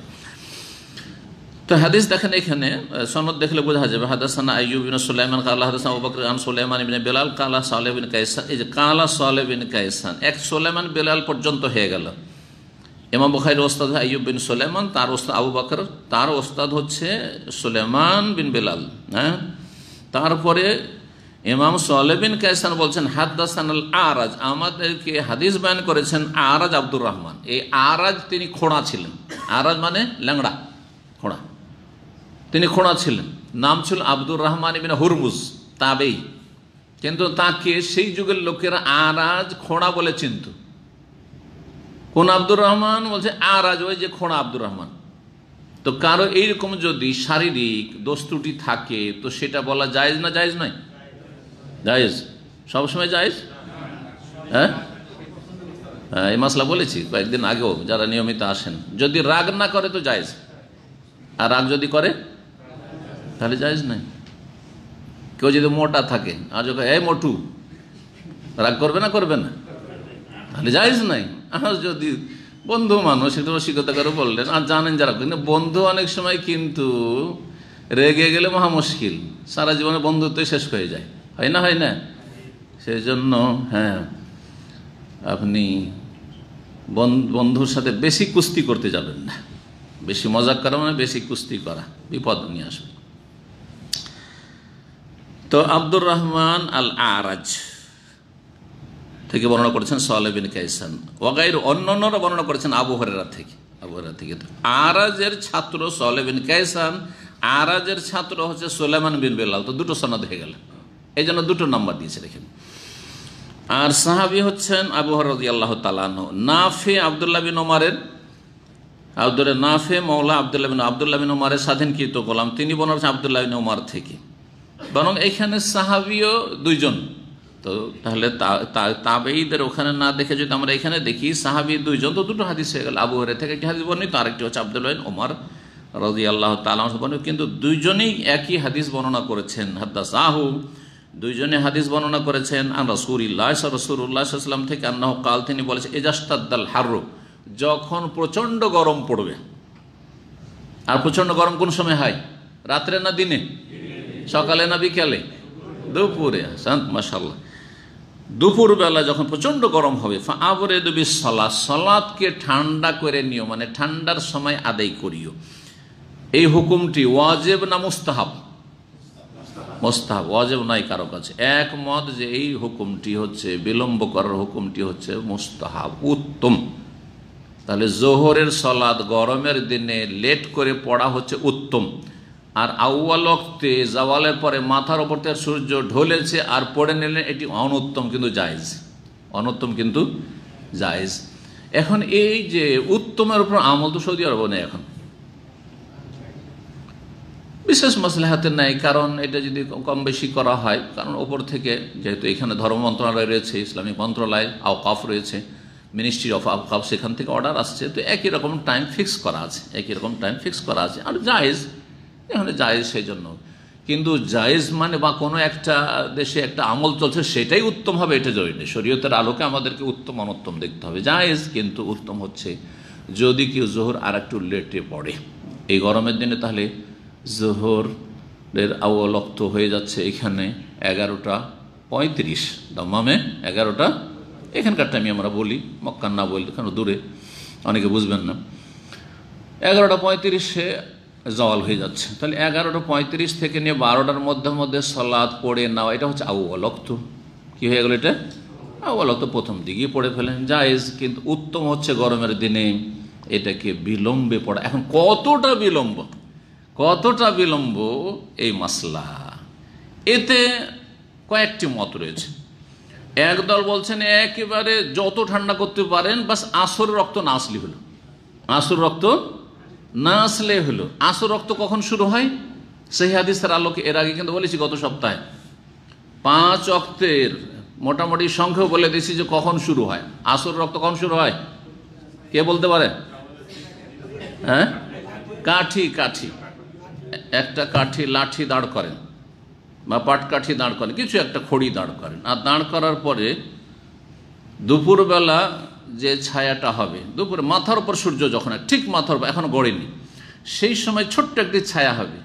তো হাদিস দেখেন এখানে সনদ দেখলে বোঝা যাবে হাদাসানা আইবিন সুলাইমান কালা হাদাসান ওবাকর আন সুলাইমান ইবিন বেলাল কালা সালেবিন কাইসান এই যে কালা সালেবিন কাইসান এক সুলাইমান বেলাল পর্যন্ত হয়ে গেল ইমাম বুখারির ওস্তাদ আইয়ুব বিন সুলাইমান তার ওস্তাদ আবু বাকর তার ওস্তাদ হচ্ছে সুলেমান বিন বেলাল হ্যাঁ তারপরে ইমাম সোলেবিন কাইসান বলছেন হাদ্দাসান আল আরাজ আমাদেরকে হাদিস বয়ান করেছেন আরাজ আব্দুর রহমান এই আরাজ তিনি খোঁড়া ছিলেন আরাজ মানে ল্যাংড়া খোঁড়া তিনি খোঁড়া ছিলেন নাম ছিল আব্দুর রহমান ইবিন হুরমুজ তাবেই কিন্তু তাকে সেই যুগের লোকেরা আরাজ খোঁড়া বলে চিনত কোন আব্দুর রহমান বলছে আরাজ ওই যে খোঁড়া আব্দুর রহমান তো কারো এইরকম যদি শারীরিক দোস্তুটি থাকে তো সেটা বলা যায়জ না যায়জ নয় যায়জ সবসময় যায়জ হ্যাঁ হ্যাঁ এই মাসলা বলেছি কয়েকদিন আগেও যারা নিয়মিত আসেন যদি রাগ না করে তো যায়জ আর রাগ যদি করে তাহলে যাইজ নাই কেউ যদি মোটা থাকে আর এ মোটু রাগ করবে না করবে না তাহলে যাইজ নাই আর যদি বন্ধু মানুষ একটু রসিকতা করে বললেন আর জানেন যারা কিন্তু বন্ধু অনেক সময় কিন্তু রেগে গেলে মহা মুশকিল সারা জীবনে বন্ধুত্বই শেষ হয়ে যায় হয় না হয় না সেই জন্য হ্যাঁ আপনি বন্ধুর সাথে বেশি কুস্তি করতে যাবেন না বেশি মজাক করা মানে বেশি কুস্তি করা বিপদ নিয়ে আসবে তো আব্দুর রহমান আল আরাজ থেকে বর্ণনা করেছেন সোহালেবিন কাইসান ওগাইর অন্য অন্যরা বর্ণনা করেছেন আবু থেকে আবু থেকে আরাজের ছাত্র সোহালেবিন কাইসান আরাজের ছাত্র হচ্ছে সোলেমান বিন বেলাল তো দুটো সনদ হয়ে গেল এই জন্য দুটো নাম্বার দিয়েছে দেখেন আর সাহাবি হচ্ছেন আবু হরদি আল্লাহ তালান নাফে আবদুল্লাহ বিন ওমারের আব্দুল নাফে মৌলা আবদুল্লাহ বিন আবদুল্লাহ বিন ওমারের স্বাধীনকৃত গোলাম তিনি বনারছেন আবদুল্লাহ বিন ওমার থেকে বরং এখানে সাহাবিও দুইজন তো তাহলে তাবেইদের ওখানে না দেখে যদি আমরা এখানে দেখি সাহাবি দুইজন তো দুটো হাদিস হয়ে গেল আবু হরে থেকে একটি হাদিস বর্ণিত আরেকটি হচ্ছে আব্দুল ওমর রাজি আল্লাহ তালাম কিন্তু দুইজনেই একই হাদিস বর্ণনা করেছেন হাদ্দা সাহু দুইজনে হাদিস বর্ণনা করেছেন আন রসুর উল্লাহাম থেকে আন্না কাল তিনি বলেছেন এজাস্তাদ্দাল হার্রু যখন প্রচণ্ড গরম পড়বে আর প্রচণ্ড গরম কোন সময় হয় রাত্রে না দিনে সকালে না বিকালে দুপুরে মাসাল্লাহ দুপুরবেলা যখন প্রচণ্ড গরম হবে আবরে দুবি সালাদ সালাদকে ঠান্ডা করে নিও মানে ঠান্ডার সময় আদায় করিও এই হুকুমটি ওয়াজেব না মুস্তাহাব মোস্তাহাব ওয়াজেব নাই কারো কাছে একমত যে এই হুকুমটি হচ্ছে বিলম্ব করার হুকুমটি হচ্ছে মুস্তাহাব উত্তম তাহলে জোহরের সলাদ গরমের দিনে লেট করে পড়া হচ্ছে উত্তম আর আউ্য়াল অক্তে জওয়ালের পরে মাথার ওপর থেকে সূর্য ঢলেছে আর পড়ে নিলেন এটি অনুত্তম কিন্তু জায়জ অনুত্তম কিন্তু জায়জ এখন এই যে উত্তমের উপর আমল তো সৌদি আরব নেই এখন বিশেষ হাতে নাই কারণ এটা যদি কম বেশি করা হয় কারণ ওপর থেকে যেহেতু এখানে ধর্ম মন্ত্রণালয় রয়েছে ইসলামিক মন্ত্রণালয় আউকাফ রয়েছে মিনিস্ট্রি অফ আওকাফ সেখান থেকে অর্ডার আসছে তো একই রকম টাইম ফিক্স করা আছে একই রকম টাইম ফিক্স করা আছে আর জায়েজ এখানে জায়েজ সেই জন্য কিন্তু জায়েজ মানে বা কোনো একটা দেশে একটা আমল চলছে সেটাই উত্তম হবে এটা জরুরি শরীয়তের আলোকে আমাদেরকে উত্তম অনত্তম দেখতে হবে জায়েজ কিন্তু উত্তম হচ্ছে যদি কেউ জোহর আর একটু লেটে পড়ে এই গরমের দিনে তাহলে জোহরের আওয়ালক্ত হয়ে যাচ্ছে এখানে এগারোটা পঁয়ত্রিশ দম্মামে এগারোটা এখানকার টাইমে আমরা বলি মক্কান না বলি কেন দূরে অনেকে বুঝবেন না এগারোটা পঁয়ত্রিশে জল হয়ে যাচ্ছে তাহলে এগারোটা পঁয়ত্রিশ থেকে নিয়ে বারোটার মধ্যে মধ্যে সলাদ পড়ে নেওয়া এটা হচ্ছে আউ অলক্ত কী হয়ে গেলো এটা আউ অলক্ত প্রথম দিকেই পড়ে ফেলেন জায়জ কিন্তু উত্তম হচ্ছে গরমের দিনে এটাকে বিলম্বে পড়া এখন কতটা বিলম্ব কতটা বিলম্ব এই মাসলা এতে কয়েকটি মত রয়েছে একদল বলছেন একেবারে যত ঠান্ডা করতে পারেন বাস আসর রক্ত না আসলি হলো আসর রক্ত না আসলে হলো আসর রক্ত কখন শুরু হয় সেই হাদিসের আলোকে এর আগে কিন্তু বলেছি গত সপ্তাহে পাঁচ অক্তের মোটামুটি সংখ্যা বলে দিয়েছি যে কখন শুরু হয় আসর রক্ত কখন শুরু হয় কে বলতে পারে হ্যাঁ কাঠি কাঠি একটা কাঠি লাঠি দাঁড় করেন বা পাটকাঠি দাঁড় করেন কিছু একটা খড়ি দাঁড় করেন আর দাঁড় করার পরে দুপুরবেলা যে ছায়াটা হবে দুপুরে মাথার উপর সূর্য যখন ঠিক মাথার উপর এখন গড়েনি সেই সময় ছোট্ট একটি ছায়া হবে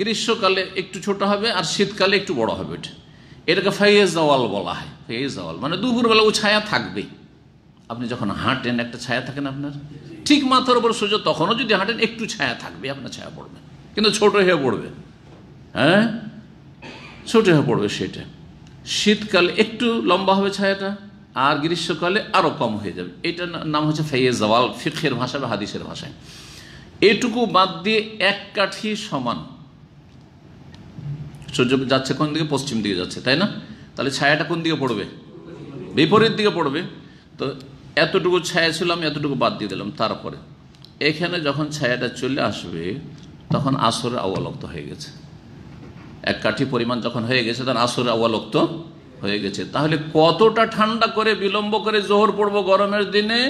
গ্রীষ্মকালে একটু ছোট হবে আর শীতকালে একটু বড় হবে ওটা এটাকে ফাইয়ে জওয়াল বলা হয় ফাইয়ে জওয়াল মানে দুপুরবেলা ও ছায়া থাকবেই আপনি যখন হাঁটেন একটা ছায়া থাকেন আপনার ঠিক মাথার উপর সূর্য তখনও যদি হাঁটেন একটু ছায়া থাকবে আপনার ছায়া পড়বে কিন্তু ছোট হয়ে পড়বে হ্যাঁ ছোট হয়ে পড়বে সেটা শীতকালে একটু লম্বা হবে ছায়াটা আর গ্রীষ্মকালে আরও কম হয়ে যাবে এটার নাম হচ্ছে ফেয়ে জওয়াল ফিখের ভাষা বা হাদিসের ভাষায় এটুকু বাদ দিয়ে এক কাঠি সমান সূর্য যাচ্ছে কোন দিকে পশ্চিম দিকে যাচ্ছে তাই না তাহলে ছায়াটা কোন দিকে পড়বে বিপরীত দিকে পড়বে তো এতটুকু ছায়া ছিল আমি এতটুকু বাদ দিয়ে দিলাম তারপরে এখানে যখন ছায়াটা চলে আসবে তখন আসরের আওয়ালক্ত হয়ে গেছে এক কাঠি পরিমাণ যখন হয়ে গেছে তখন আসরের আওয়ালক্ত হয়ে গেছে তাহলে কতটা ঠান্ডা করে বিলম্ব করে জোহর পড়ব গরমের দিনে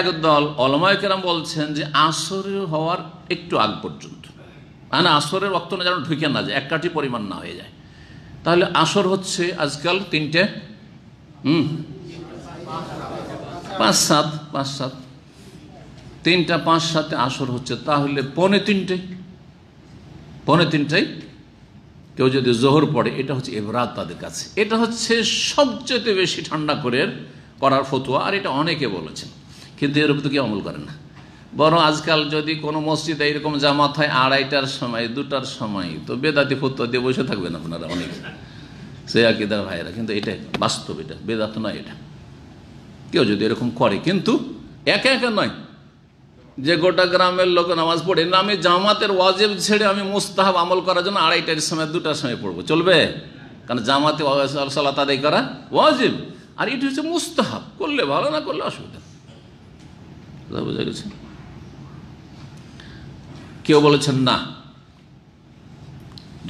একদল অলময় কেরাম বলছেন যে আসরের হওয়ার একটু আগ পর্যন্ত মানে আসরের রক্ত না যেন ঢুকে না যায় এক কাঠি পরিমাণ না হয়ে যায় তাহলে আসর হচ্ছে আজকাল তিনটে হুম পাঁচ সাত পাঁচ সাত তিনটা পাঁচ সাতে আসর হচ্ছে তাহলে পনে তিনটে পনে তিনটাই কেউ যদি জোহর পড়ে এটা হচ্ছে এভরাত তাদের কাছে এটা হচ্ছে সবচেয়ে বেশি ঠান্ডা করে করার ফতুয়া আর এটা অনেকে বলেছেন কিন্তু এরকম তো কেউ অমল করে না বরং আজকাল যদি কোনো মসজিদে এরকম জামাত হয় আড়াইটার সময় দুটার সময় তো বেদাতি ফতুয়া দিয়ে বসে থাকবেন আপনারা অনেক সে আকিদার ভাইয়েরা কিন্তু এটা বাস্তব এটা বেদাত নয় এটা কেউ যদি এরকম করে কিন্তু একা একা নয় যে গোটা গ্রামের লোক নামাজ পড়ে না আমি জামাতের ওয়াজেব ছেড়ে আমি মুস্তাহাব আমল করার জন্য আড়াইটার সময় দুটার সময় পড়বো চলবে কারণ জামাতে সালাত আদায় করা ওয়াজিব আর এটি হচ্ছে মুস্তাহাব করলে ভালো না করলে অসুবিধা গেছে কেউ বলেছেন না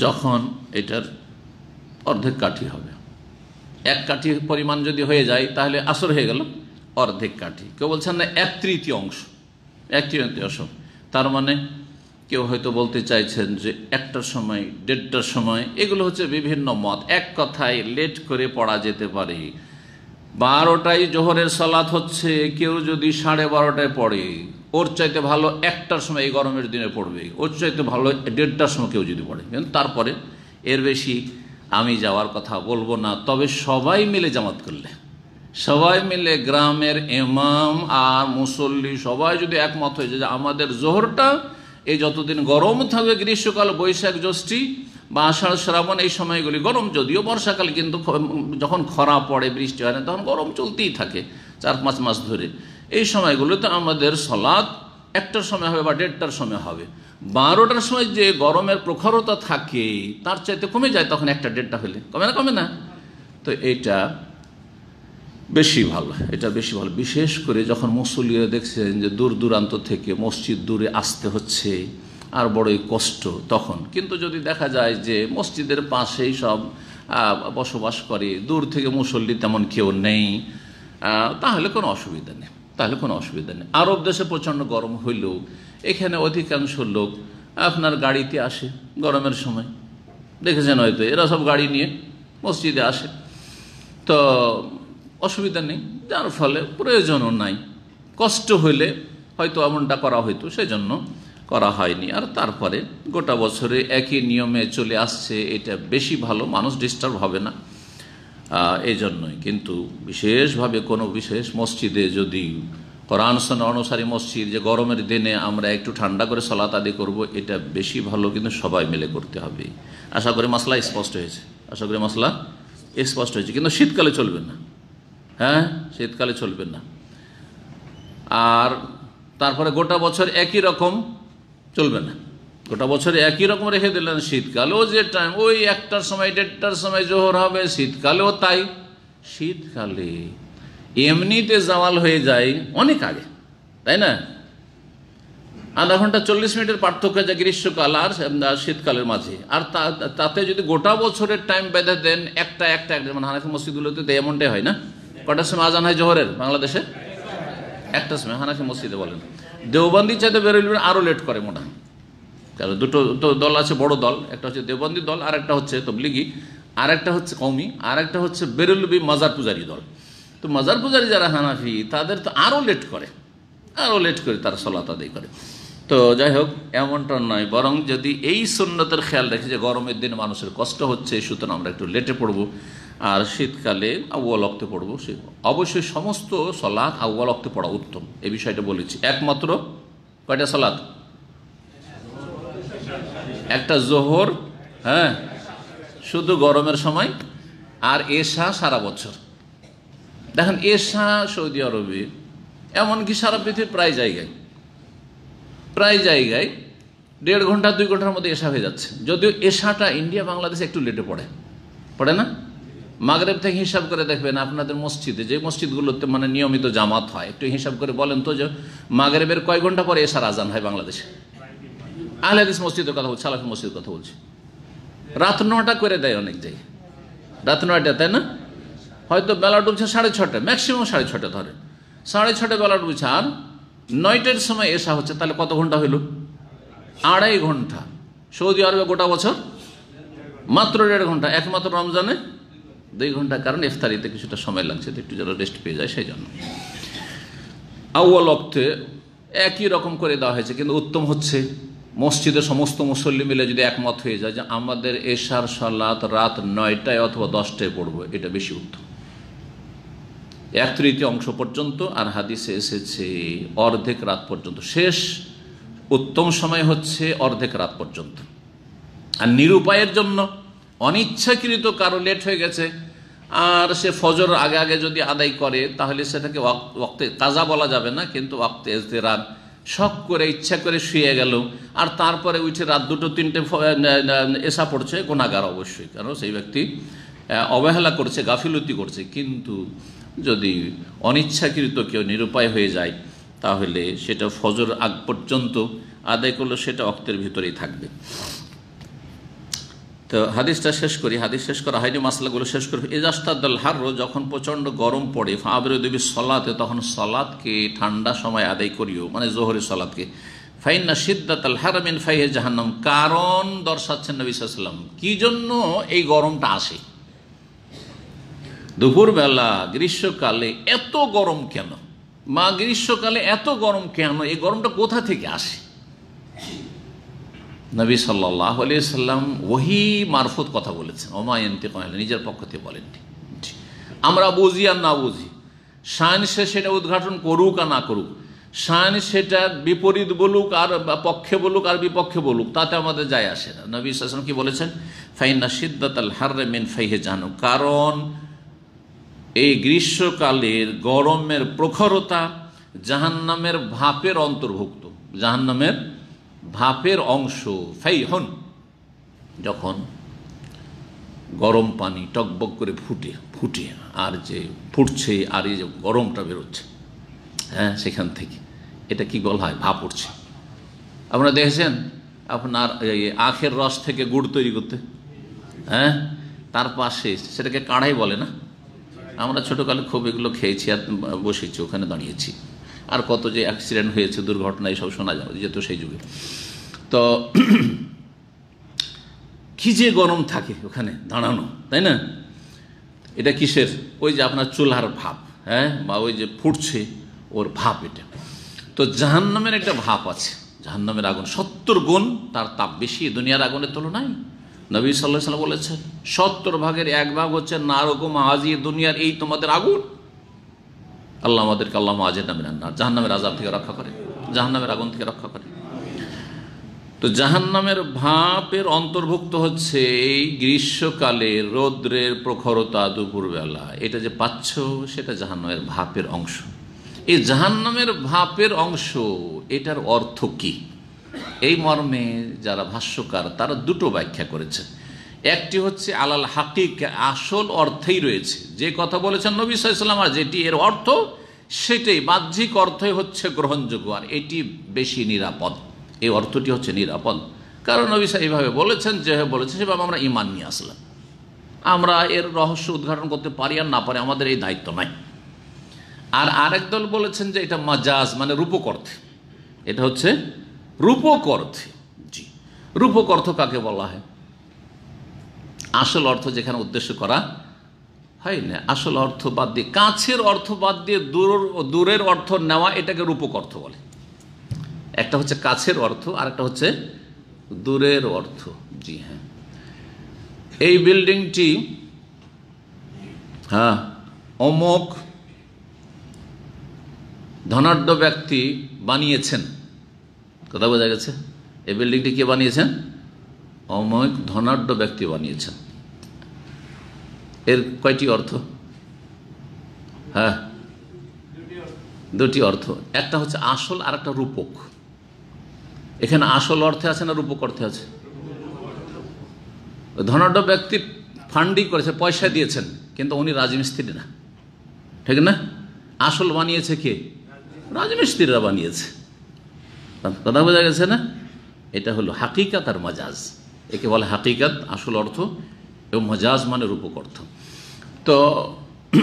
যখন এটার অর্ধেক কাঠি হবে এক কাঠি পরিমাণ যদি হয়ে যায় তাহলে আসর হয়ে গেল অর্ধেক কাঠি কেউ বলছেন না এক তৃতীয় অংশ একটি একটি অসম তার মানে কেউ হয়তো বলতে চাইছেন যে একটার সময় দেড়টার সময় এগুলো হচ্ছে বিভিন্ন মত এক কথায় লেট করে পড়া যেতে পারে বারোটায় জোহরের সালাত হচ্ছে কেউ যদি সাড়ে বারোটায় পড়ে ওর চাইতে ভালো একটার সময় এই গরমের দিনে পড়বে ওর চাইতে ভালো দেড়টার সময় কেউ যদি পড়ে কিন্তু তারপরে এর বেশি আমি যাওয়ার কথা বলবো না তবে সবাই মিলে জামাত করলে সবাই মিলে গ্রামের এমাম আর মুসল্লি সবাই যদি একমত হয়ে যায় আমাদের জোহরটা এই যতদিন গরম থাকবে গ্রীষ্মকাল বৈশাখ জ্যৈষ্ঠী বা আষাঢ় শ্রাবণ এই সময়গুলি গরম যদিও বর্ষাকাল কিন্তু যখন খরা পড়ে বৃষ্টি হয় না তখন গরম চলতেই থাকে চার পাঁচ মাস ধরে এই সময়গুলোতে আমাদের সলাদ একটার সময় হবে বা দেড়টার সময় হবে বারোটার সময় যে গরমের প্রখরতা থাকে তার চাইতে কমে যায় তখন একটা দেড়টা হলে কমে না কমে না তো এইটা বেশি ভালো এটা বেশি ভালো বিশেষ করে যখন মুসল্লিরা দেখছেন যে দূর দূরান্ত থেকে মসজিদ দূরে আসতে হচ্ছে আর বড়ই কষ্ট তখন কিন্তু যদি দেখা যায় যে মসজিদের পাশেই সব বসবাস করে দূর থেকে মুসল্লি তেমন কেউ নেই তাহলে কোনো অসুবিধা নেই তাহলে কোনো অসুবিধা নেই আরব দেশে প্রচণ্ড গরম হইলেও এখানে অধিকাংশ লোক আপনার গাড়িতে আসে গরমের সময় দেখেছেন হয়তো এরা সব গাড়ি নিয়ে মসজিদে আসে তো অসুবিধা নেই যার ফলে প্রয়োজনও নাই কষ্ট হইলে হয়তো এমনটা করা হইতো সেজন্য করা হয়নি আর তারপরে গোটা বছরে একই নিয়মে চলে আসছে এটা বেশি ভালো মানুষ ডিস্টার্ব হবে না এই জন্যই কিন্তু বিশেষভাবে কোনো বিশেষ মসজিদে যদি কোরআন অনুসারী মসজিদ যে গরমের দিনে আমরা একটু ঠান্ডা করে সলাত আদি করবো এটা বেশি ভালো কিন্তু সবাই মিলে করতে হবে আশা করি মশলা স্পষ্ট হয়েছে আশা করি মশলা স্পষ্ট হয়েছে কিন্তু শীতকালে চলবে না হ্যাঁ শীতকালে চলবে না আর তারপরে গোটা বছর একই রকম চলবে না গোটা বছর একই রকম রেখে দিলেন শীতকালেও যে টাইম ওই একটার সময় দেড়টার সময় জোহর হবে শীতকালেও তাই শীতকালে এমনিতে জামাল হয়ে যায় অনেক আগে তাই না আধা ঘন্টা চল্লিশ মিনিটের পার্থক্য যে গ্রীষ্মকাল আর শীতকালের মাঝে আর তাতে যদি গোটা বছরের টাইম বেঁধে দেন একটা একটা যেমন মানে হানাফি মসজিদগুলোতে এমনটাই হয় না কটার সময় আজান হয় জোহরের বাংলাদেশে একটার সময় হানাফি মসজিদে বলেন দেওবন্দি চাইতে বেরোলেন আরও লেট করে মোটা কারণ দুটো তো দল আছে বড় দল একটা হচ্ছে দেওবন্দি দল আর একটা হচ্ছে তবলিগি আর একটা হচ্ছে কৌমি আর একটা হচ্ছে বেরুলবি মাজার পূজারি দল তো মাজার পূজারি যারা হানাফি তাদের তো আরও লেট করে আরও লেট করে তারা সলাত আদায় করে তো যাই হোক এমনটা নয় বরং যদি এই সুন্নতের খেয়াল রাখি যে গরমের দিন মানুষের কষ্ট হচ্ছে সুতরাং আমরা একটু লেটে পড়বো আর শীতকালে আউ্বাল অক্তে পড়বো সে অবশ্যই সমস্ত সলাদ আউ্বাল অক্তে পড়া উত্তম এই বিষয়টা বলেছি একমাত্র কয়টা সলাদ একটা জোহর হ্যাঁ শুধু গরমের সময় আর এশা সারা বছর দেখেন এশা সৌদি আরবে এমনকি সারা পৃথিবীর প্রায় জায়গায় প্রায় জায়গায় দেড় ঘন্টা দুই ঘন্টার মধ্যে এশা হয়ে যাচ্ছে যদিও এশাটা ইন্ডিয়া বাংলাদেশে একটু লেটে পড়ে পড়ে না মাগরেব থেকে হিসাব করে দেখবেন আপনাদের মসজিদে যে মসজিদগুলোতে মানে নিয়মিত জামাত হয় একটু হিসাব করে বলেন তো যে মাগরেবের কয় ঘন্টা পরে এসার আজান হয় বাংলাদেশে আহলেদিস মসজিদের কথা বলছি আলাফি মসজিদের কথা বলছি রাত নটা করে দেয় অনেক জায়গায় রাত নয়টা তাই না হয়তো বেলা ডুবছে সাড়ে ছটা ম্যাক্সিমাম সাড়ে ছটা ধরে সাড়ে ছটা বেলা ডুবছে আর নয়টার সময় এসা হচ্ছে তাহলে কত ঘন্টা হইল আড়াই ঘন্টা সৌদি আরবে গোটা বছর মাত্র দেড় ঘন্টা একমাত্র রমজানে দুই ঘন্টা কারণ ইফতারিতে কিছুটা সময় লাগছে তো একটু যেন রেস্ট পেয়ে যায় সেই জন্য আউ্বাল অক্তে একই রকম করে দেওয়া হয়েছে কিন্তু উত্তম হচ্ছে মসজিদের সমস্ত মুসল্লি মিলে যদি একমত হয়ে যায় যে আমাদের এশার সালাত রাত নয়টায় অথবা দশটায় পড়বো এটা বেশি উত্তম এক তৃতীয় অংশ পর্যন্ত আর হাদিসে এসেছে অর্ধেক রাত পর্যন্ত শেষ উত্তম সময় হচ্ছে অর্ধেক রাত পর্যন্ত আর নিরুপায়ের জন্য অনিচ্ছাকৃত কারো লেট হয়ে গেছে আর সে ফজর আগে আগে যদি আদায় করে তাহলে সেটাকে ওক্তে তাজা বলা যাবে না কিন্তু ওয়াক্তে এজতে রাত শখ করে ইচ্ছা করে শুয়ে গেল আর তারপরে উঠে রাত দুটো তিনটে এসা পড়ছে গোনাগার অবশ্যই কারণ সেই ব্যক্তি অবহেলা করছে গাফিলতি করছে কিন্তু যদি অনিচ্ছাকৃত কেউ নিরুপায় হয়ে যায় তাহলে সেটা ফজর আগ পর্যন্ত আদায় করলে সেটা অক্তের ভিতরেই থাকবে তো হাদিসটা শেষ করি হাদিস শেষ করা হয়নি মাসলাগুলো শেষ করি এজাস্তাদ্দাল হার্রো যখন প্রচণ্ড গরম পড়ে ফাবরে দেবী সলাতে তখন সলাদকে ঠান্ডা সময় আদায় করিও মানে জোহরি সলাদকে ফাইন্না সিদ্দাত আল হারামিন ফাইহে জাহান্নাম কারণ দর্শাচ্ছেন না সাল্লাম কি জন্য এই গরমটা আসে দুপুরবেলা গ্রীষ্মকালে এত গরম কেন মা গ্রীষ্মকালে এত গরম কেন এই গরমটা কোথা থেকে আসে নবী সাল্লাহ আলি সাল্লাম ওহি মারফত কথা বলেছেন ওমায়ন্তি কহেল নিজের পক্ষ থেকে বলেননি আমরা বুঝি আর না বুঝি সায়েন্সে সেটা উদ্ঘাটন করুক আর না করুক সায়েন্স সেটা বিপরীত বলুক আর পক্ষে বলুক আর বিপক্ষে বলুক তাতে আমাদের যায় আসে না নবী সাল্লাম কি বলেছেন ফাইনা সিদ্দাত আল রে মিন ফাইহে জানু কারণ এই গ্রীষ্মকালের গরমের প্রখরতা জাহান্নামের ভাপের অন্তর্ভুক্ত জাহান্নামের ভাপের অংশ ফেইহন যখন গরম পানি টকবক করে ফুটে ফুটে আর যে ফুটছে আর এই যে গরমটা বেরোচ্ছে হ্যাঁ সেখান থেকে এটা কি বলা হয় ভাপ উঠছে আপনারা দেখেছেন আপনার আখের রস থেকে গুড় তৈরি করতে হ্যাঁ তার পাশে সেটাকে কাড়াই বলে না আমরা ছোটোকালে খুব এগুলো খেয়েছি আর বসেছি ওখানে দাঁড়িয়েছি আর কত যে অ্যাক্সিডেন্ট হয়েছে দুর্ঘটনা এইসব শোনা যাবে যেহেতু সেই যুগে তো কি যে গরম থাকে ওখানে দাঁড়ানো তাই না এটা কিসের ওই যে আপনার চুলার ভাব হ্যাঁ বা ওই যে ফুটছে ওর ভাব এটা তো জাহান্নামের একটা ভাব আছে জাহান্নামের আগুন সত্তর গুণ তার তাপ বেশি দুনিয়ার আগুনের তুলনায় নবী সাল্লাহ সাল্লাম বলেছে সত্তর ভাগের এক ভাগ হচ্ছে নারকম আজি দুনিয়ার এই তোমাদের আগুন আল্লাহ আমাদেরকে আল্লাহ আজের নামে না জাহান্নামের আজাব থেকে রক্ষা করে জাহান্নামের আগুন থেকে রক্ষা করে তো জাহান্নামের ভাপের অন্তর্ভুক্ত হচ্ছে এই গ্রীষ্মকালে রৌদ্রের প্রখরতা দুপুরবেলা এটা যে পাচ্ছ সেটা জাহান্নামের ভাপের অংশ এই জাহান্নামের ভাপের অংশ এটার অর্থ কি এই মর্মে যারা ভাষ্যকার তারা দুটো ব্যাখ্যা করেছে একটি হচ্ছে আলাল হাকিক আসল অর্থেই রয়েছে যে কথা বলেছেন নবী সাইসাল্লাম আর যেটি এর অর্থ সেটাই বাহ্যিক অর্থই হচ্ছে গ্রহণযোগ্য আর এটি বেশি নিরাপদ এই অর্থটি হচ্ছে নিরাপদ কারণ নবী সাহেব এইভাবে বলেছেন যেভাবে বলেছেন সেভাবে আমরা ইমান নিয়ে আসলাম আমরা এর রহস্য উদ্ঘাটন করতে পারি আর না পারি আমাদের এই দায়িত্ব নাই আর আরেক দল বলেছেন যে এটা মাজাজ মানে রূপক অর্থে এটা হচ্ছে রূপক অর্থে জি রূপক অর্থ কাকে বলা হয় আসল অর্থ যেখানে উদ্দেশ্য করা হয় না আসল অর্থ বাদ দিয়ে কাছের অর্থ বাদ দিয়ে দূর দূরের অর্থ নেওয়া এটাকে রূপক অর্থ বলে একটা হচ্ছে কাছের অর্থ আর একটা হচ্ছে দূরের অর্থ জি হ্যাঁ এই বিল্ডিংটি হ্যাঁ অমক ধনাঢ্য ব্যক্তি বানিয়েছেন কথা বোঝা গেছে এই বিল্ডিংটি কে বানিয়েছেন অময়িক ধনাঢ্য ব্যক্তি বানিয়েছেন এর কয়টি অর্থ হ্যাঁ দুটি অর্থ একটা হচ্ছে আসল আর একটা রূপক এখানে আসল অর্থে আছে না রূপক অর্থে আছে ধনাঢ্য ব্যক্তি ফান্ডিং করেছে পয়সা দিয়েছেন কিন্তু উনি রাজমিস্ত্রি না ঠিক না আসল বানিয়েছে কে রাজমিস্ত্রিরা বানিয়েছে কথা বোঝা গেছে না এটা হলো হাকিকাত আর মজাজ একে বলে হাকিকাত আসল অর্থ এবং মজাজ মানে রূপক অর্থ তো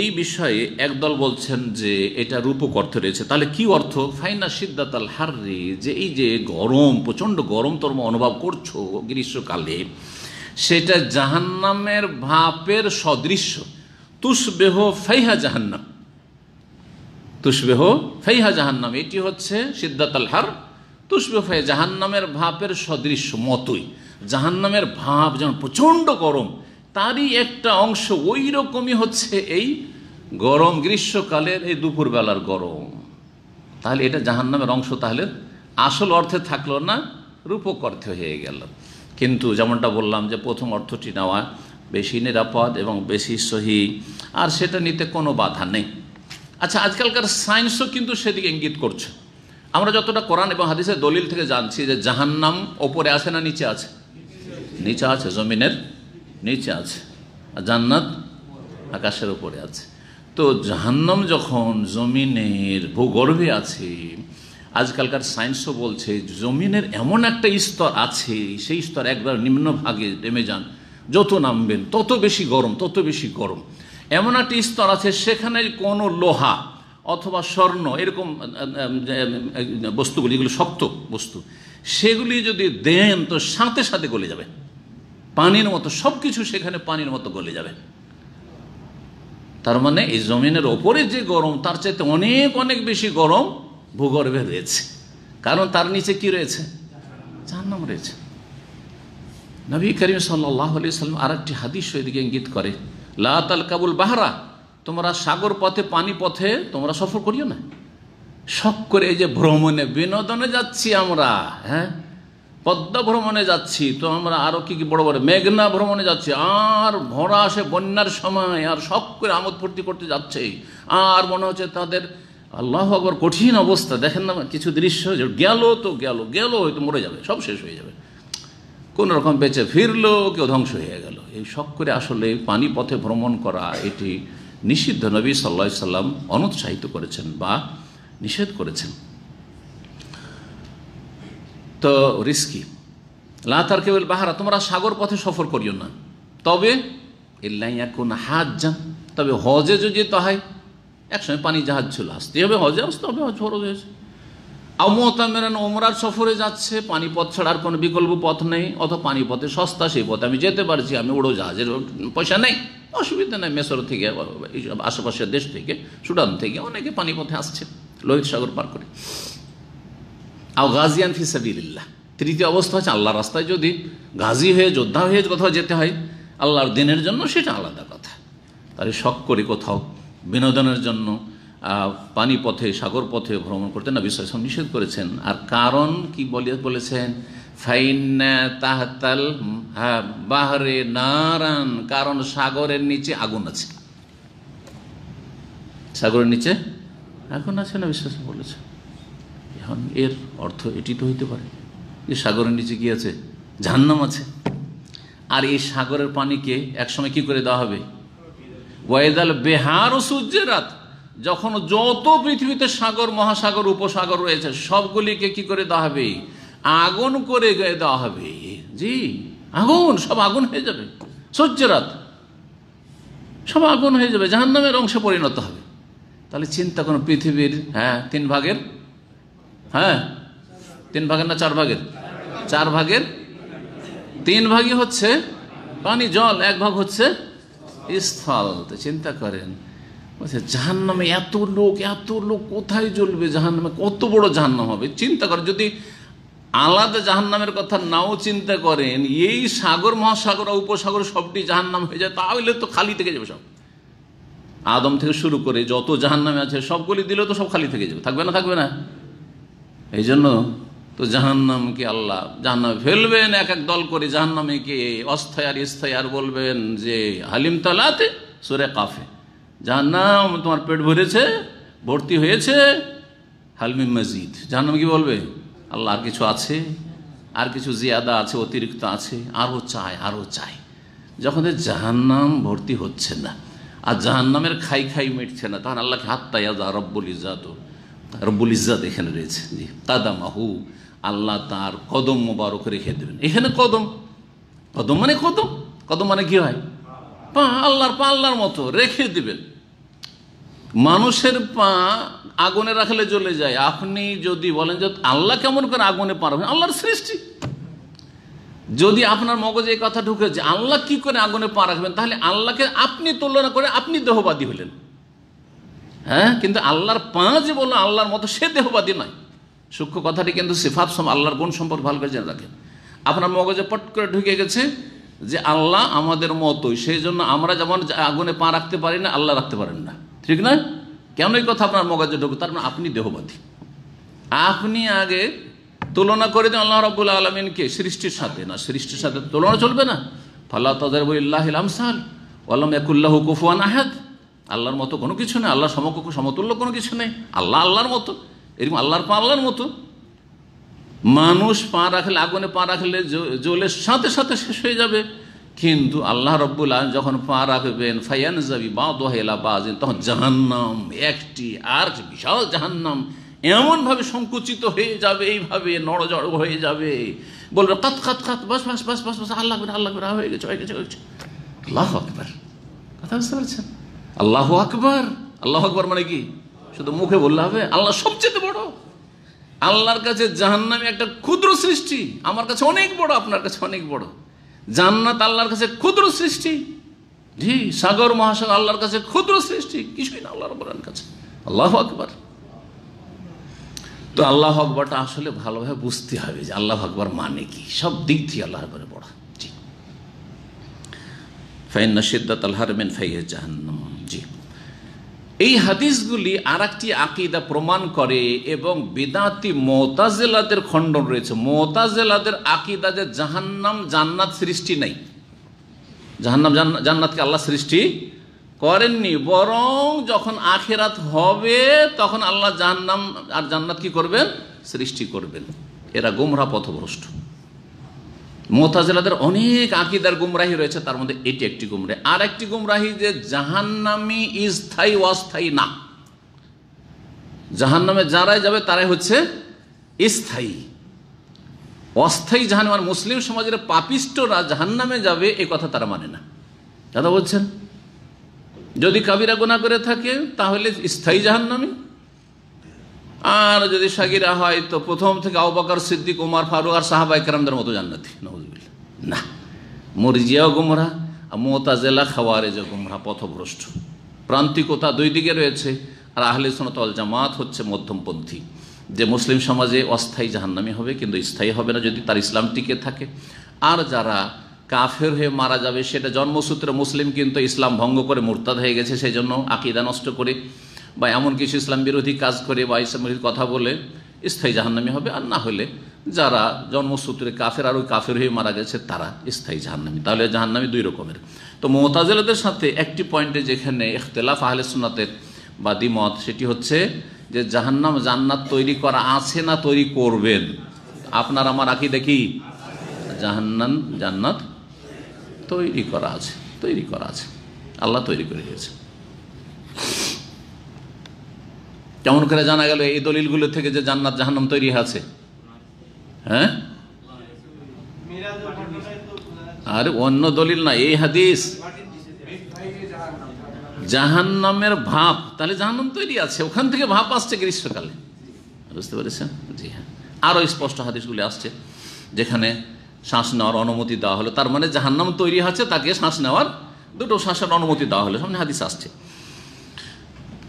এই বিষয়ে একদল বলছেন যে এটা রূপক অর্থ রয়েছে তাহলে কি অর্থ ফাইনা সিদ্ধাত আল যে এই যে গরম প্রচণ্ড গরম তর্ম অনুভব করছো গ্রীষ্মকালে সেটা জাহান্নামের ভাপের সদৃশ্য তুষবেহ ফাইহা জাহান্নাম তুষবেহ ফাইহা জাহান্নাম এটি হচ্ছে সিদ্ধাত আল হার তুষবেহ ফাই জাহান্নামের ভাপের সদৃশ্য মতোই জাহান্নামের ভাপ যেমন প্রচণ্ড গরম তারই একটা অংশ ওই রকমই হচ্ছে এই গরম গ্রীষ্মকালের এই দুপুরবেলার গরম তাহলে এটা জাহান নামের অংশ তাহলে আসল অর্থে থাকলো না রূপক অর্থে হয়ে গেল কিন্তু যেমনটা বললাম যে প্রথম অর্থটি নেওয়া বেশি নিরাপদ এবং বেশি সহি আর সেটা নিতে কোনো বাধা নেই আচ্ছা আজকালকার সায়েন্সও কিন্তু সেদিকে ইঙ্গিত করছে আমরা যতটা কোরআন এবং হাদিসের দলিল থেকে জানছি যে জাহান্নাম ওপরে আছে না নিচে আছে নিচে আছে জমিনের নিচে আছে আর জান্নাত আকাশের উপরে আছে তো জাহান্নাম যখন জমিনের ভূগর্ভে আছে আজকালকার সায়েন্সও বলছে জমিনের এমন একটা স্তর আছে সেই স্তর একবার নিম্ন ভাগে নেমে যান যত নামবেন তত বেশি গরম তত বেশি গরম এমন একটা স্তর আছে সেখানে কোনো লোহা অথবা স্বর্ণ এরকম বস্তুগুলি এগুলো শক্ত বস্তু সেগুলি যদি দেন তো সাথে সাথে গলে যাবে পানির মতো সব কিছু সেখানে পানির মতো গলে যাবে তার মানে এই জমিনের ওপরে যে গরম তার চাইতে অনেক অনেক বেশি গরম ভূগর্ভে রয়েছে কারণ তার নিচে কি রয়েছে জাহান্নাম রয়েছে নবী করিম সাল্লাহ সাল্লাম আর একটি হাদিস ওইদিকে ইঙ্গিত করে লাল কাবুল বাহারা তোমরা সাগর পথে পানি পথে তোমরা সফর করিও না শখ করে এই যে ভ্রমণে বিনোদনে যাচ্ছি আমরা হ্যাঁ পদ্মা ভ্রমণে যাচ্ছি তো আমরা আরও কি কি বড় বড় মেঘনা ভ্রমণে যাচ্ছি আর ভরা আসে বন্যার সময় আর সব করে আমোদ ফুর্তি করতে যাচ্ছে আর মনে হচ্ছে তাদের আল্লাহ আকবর কঠিন অবস্থা দেখেন না কিছু দৃশ্য গেল তো গেল গেল হয়তো মরে যাবে সব শেষ হয়ে যাবে কোন রকম বেঁচে ফিরলো কেউ ধ্বংস হয়ে গেল এই সব করে আসলে পানি পথে ভ্রমণ করা এটি নিষিদ্ধ নবী সাল্লা সাল্লাম অনুৎসাহিত করেছেন বা নিষেধ করেছেন তো রিস্কি লাতার কেবল বাহারা তোমরা সাগর পথে সফর করিও না তবে এল্লাইয়া কোন হাত যান তবে হজে যদি যেতে হয় একসময় পানি জাহাজ ছিল আসতে হবে হজে আসতে হবে হজ ফরজ হয়েছে আউমতামেরান ওমরার সফরে যাচ্ছে পানি পথ ছাড়ার কোনো বিকল্প পথ নেই অত পানি পথে সস্তা সেই পথে আমি যেতে পারছি আমি উড়ো জাহাজের পয়সা নেই অসুবিধা নেই মেসর থেকে আশেপাশের দেশ থেকে সুডান থেকে অনেকে পানি পথে আসছে লোহিত সাগর পার করে আও গাজিয়ান সাবিল্লাহ তৃতীয় অবস্থা হচ্ছে আল্লাহর রাস্তায় যদি গাজী হয়ে যোদ্ধা হয়ে কোথাও যেতে হয় আল্লাহর দিনের জন্য সেটা আলাদা কথা তাহলে শখ করে কোথাও বিনোদনের জন্য পানি পথে সাগর পথে ভ্রমণ করতে না বিশ্বাস নিষেধ করেছেন আর কারণ কি বলেছেন ফাইন্না তাহতাল হ্যাঁ বাহারে নারান কারণ সাগরের নিচে আগুন আছে সাগরের নিচে আগুন আছে না বিশ্বাস বলেছে হন এর অর্থ এটি তো হইতে পারে যে সাগরের নিচে কি আছে জাহান্নাম আছে আর এই সাগরের পানিকে একসময় কি করে দেওয়া হবে ওয়াইদাল বেহার ও সূর্যের রাত যখন যত পৃথিবীতে সাগর মহাসাগর উপসাগর রয়েছে সবগুলিকে কি করে দেওয়া হবে আগুন করে দেওয়া হবে জি আগুন সব আগুন হয়ে যাবে রাত সব আগুন হয়ে যাবে জাহান্নামের অংশে পরিণত হবে তাহলে চিন্তা কোনো পৃথিবীর হ্যাঁ তিন ভাগের হ্যাঁ তিন ভাগের না চার ভাগের চার ভাগের তিন ভাগই হচ্ছে পানি জল এক ভাগ হচ্ছে স্থল তো চিন্তা করেন বলছে জাহান্নামে এত লোক এত লোক কোথায় জ্বলবে জাহান্নামে কত বড় জাহান্নাম হবে চিন্তা করেন যদি আলাদা জাহান্নামের কথা নাও চিন্তা করেন এই সাগর মহাসাগর উপসাগর সবটি জাহান্নাম হয়ে যায় তাহলে তো খালি থেকে যাবে সব আদম থেকে শুরু করে যত জাহান্নামে আছে সবগুলি দিলে তো সব খালি থেকে যাবে থাকবে না থাকবে না এই জন্য তো কি আল্লাহ জাহান্নামে ফেলবেন এক এক দল করে কে অস্থায় আর স্থায় আর বলবেন যে হালিম তালাতে সুরে কাফে জাহান্নাম তোমার পেট ভরেছে ভর্তি হয়েছে হালমি মসজিদ জাহান্নাম কি বলবে আল্লাহ আর কিছু আছে আর কিছু জিয়াদা আছে অতিরিক্ত আছে আরও চায় আরও চায় যখন জাহান্নাম ভর্তি হচ্ছে না আর জাহান্নামের খাই খাই মিটছে না তখন আল্লাহকে হাত তাইয়া রব্বুল ইজাদুর রব্বুল ইজাদ এখানে রয়েছে জি কাদামাহু আল্লাহ তার কদম মোবারক রেখে দেবেন এখানে কদম কদম মানে কদম কদম মানে কি হয় পা আল্লাহর পা আল্লাহর মতো রেখে দিবেন মানুষের পা আগুনে রাখলে জ্বলে যায় আপনি যদি বলেন যে আল্লাহ কেমন করে আগুনে পারবেন আল্লাহর সৃষ্টি যদি আপনার মগজে এই কথা ঢুকেছে আল্লাহ কি করে আগুনে পা রাখবেন তাহলে আল্লাহকে আপনি তুলনা করে আপনি দেহবাদী হলেন হ্যাঁ কিন্তু আল্লাহর পা যে বললো আল্লাহর মতো সে দেহবাদী নয় সূক্ষ্ম কথাটি কিন্তু সিফাত সম আল্লাহর গুণ সম্পর্ক ভালো করে জেনে রাখেন আপনার মগজে পট করে ঢুকে গেছে যে আল্লাহ আমাদের মতোই সেই জন্য আমরা যেমন আগুনে পা রাখতে পারি না আল্লাহ রাখতে পারেন না ঠিক না কেন এই কথা আপনার মগজে ঢুকে তার মানে আপনি দেহবাদী আপনি আগে তুলনা করে দেন আল্লাহ রব্বুল আলমিনকে সৃষ্টির সাথে না সৃষ্টির সাথে তুলনা চলবে না ফাল্লা তাদের বই ইল্লাহ আমসাল ওয়ালাম একুল্লাহ কুফুয়ান আহাদ আল্লাহর মতো কোনো কিছু নেই আল্লাহ সমকক্ষ সমতুল্য কোনো কিছু নেই আল্লাহ আল্লাহর মতো এরকম আল্লাহর পা আল্লাহর মতো মানুষ পা রাখলে আগুনে পা রাখলে জলের সাথে সাথে শেষ হয়ে যাবে কিন্তু আল্লাহ রব্বুল যখন পা রাখবেন ফাইয়ান যাবি বা দোহেলা বা তখন জাহান্নাম একটি আর বিশাল জাহান্নাম এমনভাবে সংকুচিত হয়ে যাবে এইভাবে নড়জড় হয়ে যাবে বলবে কাত কাত কাত বাস বাস বাস বাস বাস আল্লাহ আল্লাহ হয়ে গেছে হয়ে গেছে হয়ে গেছে আল্লাহ আকবার কথা বুঝতে পারছেন আল্লাহ আকবর আল্লাহ আকবর মানে কি শুধু মুখে বললে হবে আল্লাহ সবচেয়ে বড় আল্লাহর কাছে জাহান্নামে একটা ক্ষুদ্র সৃষ্টি আমার কাছে অনেক বড় আপনার কাছে অনেক বড় জান্নাত আল্লাহর কাছে ক্ষুদ্র সৃষ্টি জি সাগর মহাসাগর আল্লাহর কাছে ক্ষুদ্র সৃষ্টি কিছুই না আল্লাহ রবরের কাছে আল্লাহ আকবর তো আল্লাহ আকবরটা আসলে ভালোভাবে বুঝতে হবে যে আল্লাহ আকবর মানে কি সব দিক থেকে আল্লাহ আকবরে বড় জি ফাইন্না সিদ্দাত আল্লাহ রেমেন ফাইয়ে জাহান্নাম জি এই হাদিসগুলি আর একটি আকিদা প্রমাণ করে এবং বেদাতি মোহতাজেলাদের খণ্ডন রয়েছে মোহতাজেলাদের আকিদা যে জাহান্নাম জান্নাত সৃষ্টি নাই জাহান্নাম জান্নাতকে আল্লাহ সৃষ্টি করেননি বরং যখন আখেরাত হবে তখন আল্লাহ জাহান্নাম আর জান্নাত কি করবেন সৃষ্টি করবেন এরা গোমরা পথভ্রষ্ট মোতাজিলাদের অনেক আকিদার গুমরাহি রয়েছে তার মধ্যে এটি একটি গুমরাহি আর একটি গুমরাহি যে জাহান্নামি স্থায়ী অস্থায়ী না জাহান্নামে যারাই যাবে তারাই হচ্ছে স্থায়ী অস্থায়ী জাহান মানে মুসলিম সমাজের পাপিষ্টরা জাহান্নামে যাবে এ কথা তারা মানে না দাদা বলছেন যদি কাবিরা গোনা করে থাকে তাহলে স্থায়ী জাহান্নামী আর যদি সাকিরা হয় তো প্রথম থেকে আবাকার সিদ্দিক উমার ফারুক আর সাহাবাই কেরামদের মতো জান্নাতি নজবিল্লা না মরিজিয়া গুমরা আর মোতাজেলা খাওয়ারেজ গুমরা পথভ্রষ্ট প্রান্তিকতা দুই দিকে রয়েছে আর আহলে সনতল জামাত হচ্ছে মধ্যমপন্থী যে মুসলিম সমাজে অস্থায়ী জাহান্নামি হবে কিন্তু স্থায়ী হবে না যদি তার ইসলাম টিকে থাকে আর যারা কাফের হয়ে মারা যাবে সেটা জন্মসূত্রে মুসলিম কিন্তু ইসলাম ভঙ্গ করে মোরতাদ হয়ে গেছে সেই জন্য আকিদা নষ্ট করে বা এমন কিছু ইসলাম বিরোধী কাজ করে বা ইসলাম বিরোধী কথা বলে স্থায়ী জাহান্নামি হবে আর না হলে যারা জন্মসূত্রে কাফের আর ওই কাফের হয়ে মারা গেছে তারা স্থায়ী জাহান্নামি তাহলে জাহান্নামি দুই রকমের তো মোতাজেলাদের সাথে একটি পয়েন্টে যেখানে এখতলাফ আহলে সুনাতের বা দ্বিমত সেটি হচ্ছে যে জাহান্নাম জান্নাত তৈরি করা আছে না তৈরি করবেন আপনার আমার আঁকি দেখি জাহান্নাম জান্নাত তৈরি করা আছে তৈরি করা আছে আল্লাহ তৈরি করে দিয়েছে কেমন করে জানা গেল এই দলিলগুলো থেকে যে জান্নাত জাহান্নাম তৈরি আছে হ্যাঁ আর অন্য দলিল না এই হাদিস জাহান্নামের ভাপ তাহলে জাহান্নাম তৈরি আছে ওখান থেকে ভাপ আসছে গ্রীষ্মকালে বুঝতে পেরেছেন জি হ্যাঁ আরও স্পষ্ট হাদিসগুলি আসছে যেখানে শ্বাস নেওয়ার অনুমতি দেওয়া হলো তার মানে জাহান্নাম তৈরি আছে তাকে শ্বাস নেওয়ার দুটো শ্বাসের অনুমতি দেওয়া হলো সামনে হাদিস আসছে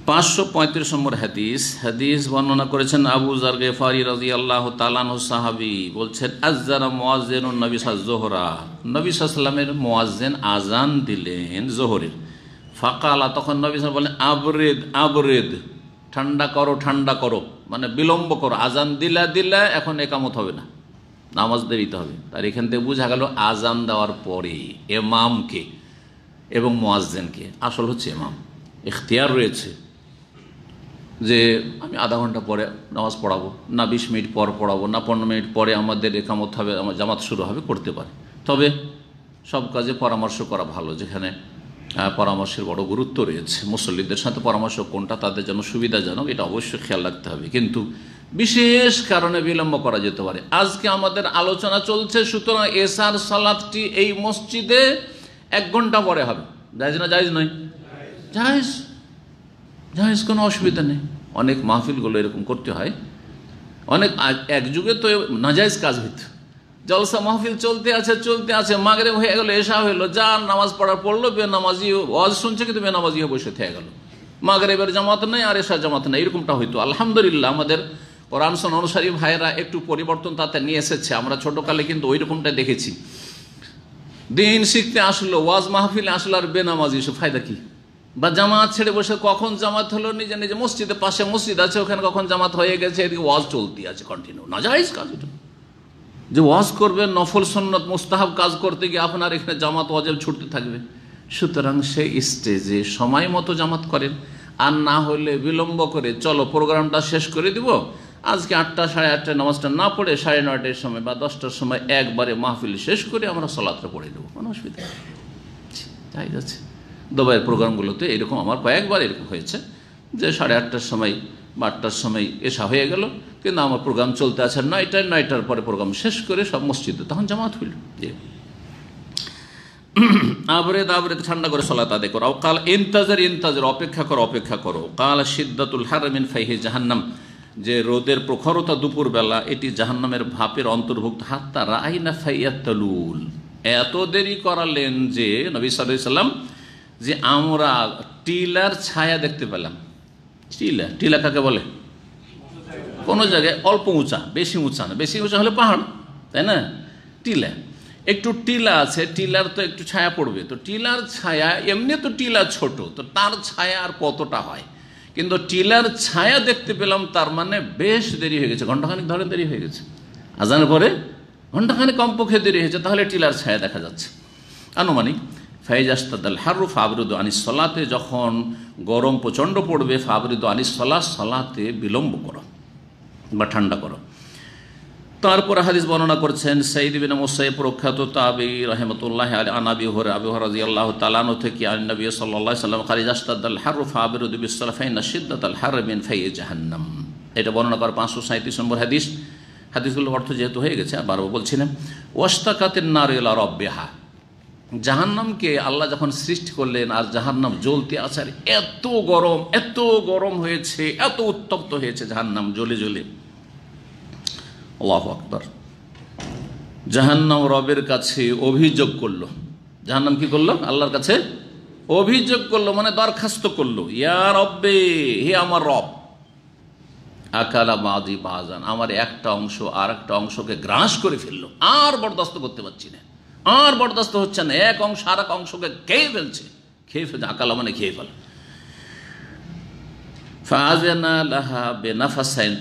পাঁচশো পঁয়ত্রিশ নম্বর হাদিস হাদিস বর্ণনা করেছেন আবু জার গেফারি রাজি আল্লাহ তালান সাহাবি বলছেন আজারা মোয়াজেন ও সাহ জোহরা নবী সাল্লামের মোয়াজেন আজান দিলেন জোহরের ফাঁকালা তখন নবী বলেন আবরেদ আবরেদ ঠান্ডা করো ঠান্ডা করো মানে বিলম্ব করো আজান দিলা দিলা এখন একামত হবে না নামাজ দেরিতে হবে তার এখান থেকে বোঝা গেল আজান দেওয়ার পরে এমামকে এবং মোয়াজেনকে আসল হচ্ছে এমাম এখতিয়ার রয়েছে যে আমি আধা ঘন্টা পরে নামাজ পড়াবো না বিশ মিনিট পর পড়াবো না পনেরো মিনিট পরে আমাদের একামত হবে আমার জামাত শুরু হবে করতে পারে তবে সব কাজে পরামর্শ করা ভালো যেখানে পরামর্শের বড় গুরুত্ব রয়েছে মুসল্লিদের সাথে পরামর্শ কোনটা তাদের জন্য সুবিধাজনক এটা অবশ্যই খেয়াল রাখতে হবে কিন্তু বিশেষ কারণে বিলম্ব করা যেতে পারে আজকে আমাদের আলোচনা চলছে সুতরাং এসার সালাদটি এই মসজিদে এক ঘন্টা পরে হবে যাইজ না যাইজ নয় যাইজ জাহেজ কোনো অসুবিধা নেই অনেক মাহফিলগুলো এরকম করতে হয় অনেক এক যুগে তো নাজাইজ কাজ হইত জলসা মাহফিল চলতে আছে চলতে আছে মাগরে হয়ে গেল এসা হইলো যা নামাজ পড়ার পড়লো বেনামাজি ওয়াজ শুনছে কিন্তু নামাজি হয়ে বসে থেকে গেল মাগরেবের জামাত নেই আর এসা জামাত নেই এরকমটা হইতো আলহামদুলিল্লাহ আমাদের কোরআনসন অনুসারী ভাইয়েরা একটু পরিবর্তন তাতে নিয়ে এসেছে আমরা ছোটোকালে কিন্তু ওই রকমটা দেখেছি দিন শিখতে আসলো ওয়াজ মাহফিলে আসলো আর বেনামাজি সে ফায়দা কী বা জামাত ছেড়ে বসে কখন জামাত হলো নিজে নিজে মসজিদে পাশে মসজিদ আছে ওখানে কখন জামাত হয়ে গেছে এদিকে ওয়াজ চলতি আছে কন্টিনিউ না যাইজ কাজ এটা যে ওয়াজ করবেন নফল সন্ন্যত মুস্তাহাব কাজ করতে গিয়ে আপনার এখানে জামাত ওয়াজেব ছুটতে থাকবে সুতরাং সে স্টেজে সময় মতো জামাত করেন আর না হলে বিলম্ব করে চলো প্রোগ্রামটা শেষ করে দিব আজকে আটটা সাড়ে আটটায় নামাজটা না পড়ে সাড়ে নয়টার সময় বা দশটার সময় একবারে মাহফিল শেষ করে আমরা সলাতে পড়ে দেবো কোনো অসুবিধা তাই যাচ্ছে দবাইয়ের প্রোগ্রামগুলোতে এরকম আমার কয়েকবার এরকম হয়েছে যে সাড়ে আটটার সময় বা আটটার সময় এসা হয়ে গেল কিন্তু আমার প্রোগ্রাম চলতে আছে নয়টায় নয়টার পরে প্রোগ্রাম শেষ করে সব মসজিদে তখন জামাত হইল যে আবরে দাবরে ঠান্ডা করে সলাত আদায় করো কাল ইন্তাজের ইন্তাজের অপেক্ষা করো অপেক্ষা করো কাল সিদ্দাতুল হারমিন ফাইহে জাহান্নাম যে রোদের প্রখরতা দুপুরবেলা এটি জাহান্নামের ভাপের অন্তর্ভুক্ত হাত্তা রাইনা তলুল এত দেরি করালেন যে নবী সাল্লাম যে আমরা টিলার ছায়া দেখতে পেলাম টিলা টিলা কাকে বলে কোনো জায়গায় অল্প উঁচা বেশি উঁচা না বেশি উঁচা হলে পাহাড় তাই না টিলা একটু টিলা আছে টিলার তো একটু ছায়া পড়বে তো টিলার ছায়া এমনি তো টিলা ছোট তো তার ছায়া আর কতটা হয় কিন্তু টিলার ছায়া দেখতে পেলাম তার মানে বেশ দেরি হয়ে গেছে ঘন্টাখানিক ধরে দেরি হয়ে গেছে আজানের পরে ঘন্টাখানিক কমপক্ষে দেরি হয়েছে তাহলে টিলার ছায়া দেখা যাচ্ছে আনুমানিক ফাইজাস্তাদাল হারু ফাবরুদ আনিস সলাতে যখন গরম প্রচণ্ড পড়বে ফাবরুদ আনিস সলা সলাতে বিলম্ব করো বা ঠান্ডা করো তারপর হাদিস বর্ণনা করছেন সঈদ বিন মুসাই প্রখ্যাত তাবি রহমতুল্লাহ আলী আনাবি হর আবি হরাজি আল্লাহ তালানো থেকে আনবী সাল্লাহ সাল্লাম খারিজ আস্তাদাল হারু ফাবরুদ বিসালাফাই নাসিদ্দাত আল হার বিন ফাই জাহান্নাম এটা বর্ণনা করার পাঁচশো সাঁত্রিশ নম্বর হাদিস হাদিসগুলোর অর্থ যেহেতু হয়ে গেছে আর বারবার বলছিলাম ওয়াস্তাকাতের নারেলা এলা রব্বেহা জাহান্নামকে আল্লাহ যখন সৃষ্টি করলেন আর জাহান্নাম জ্বলতে আসার এত গরম এত গরম হয়েছে এত উত্তপ্ত হয়েছে জাহান্নাম জ্বলে জ্বলে আকবর জাহান্নাম রবের কাছে অভিযোগ করলো জাহান্নাম কি করলো আল্লাহর কাছে অভিযোগ করলো মানে দরখাস্ত করলো ইয়ার রব্বে হে আমার রব আকালা বাজান আমার একটা অংশ আর একটা অংশকে গ্রাস করে ফেললো আর বরদাস্ত করতে পারছি না আর বরদাস্ত হচ্ছে না এক অংশ আর এক অংশকে খেয়ে ফেলছে খেয়ে ফেলছে আকাল মানে খেয়ে ফেল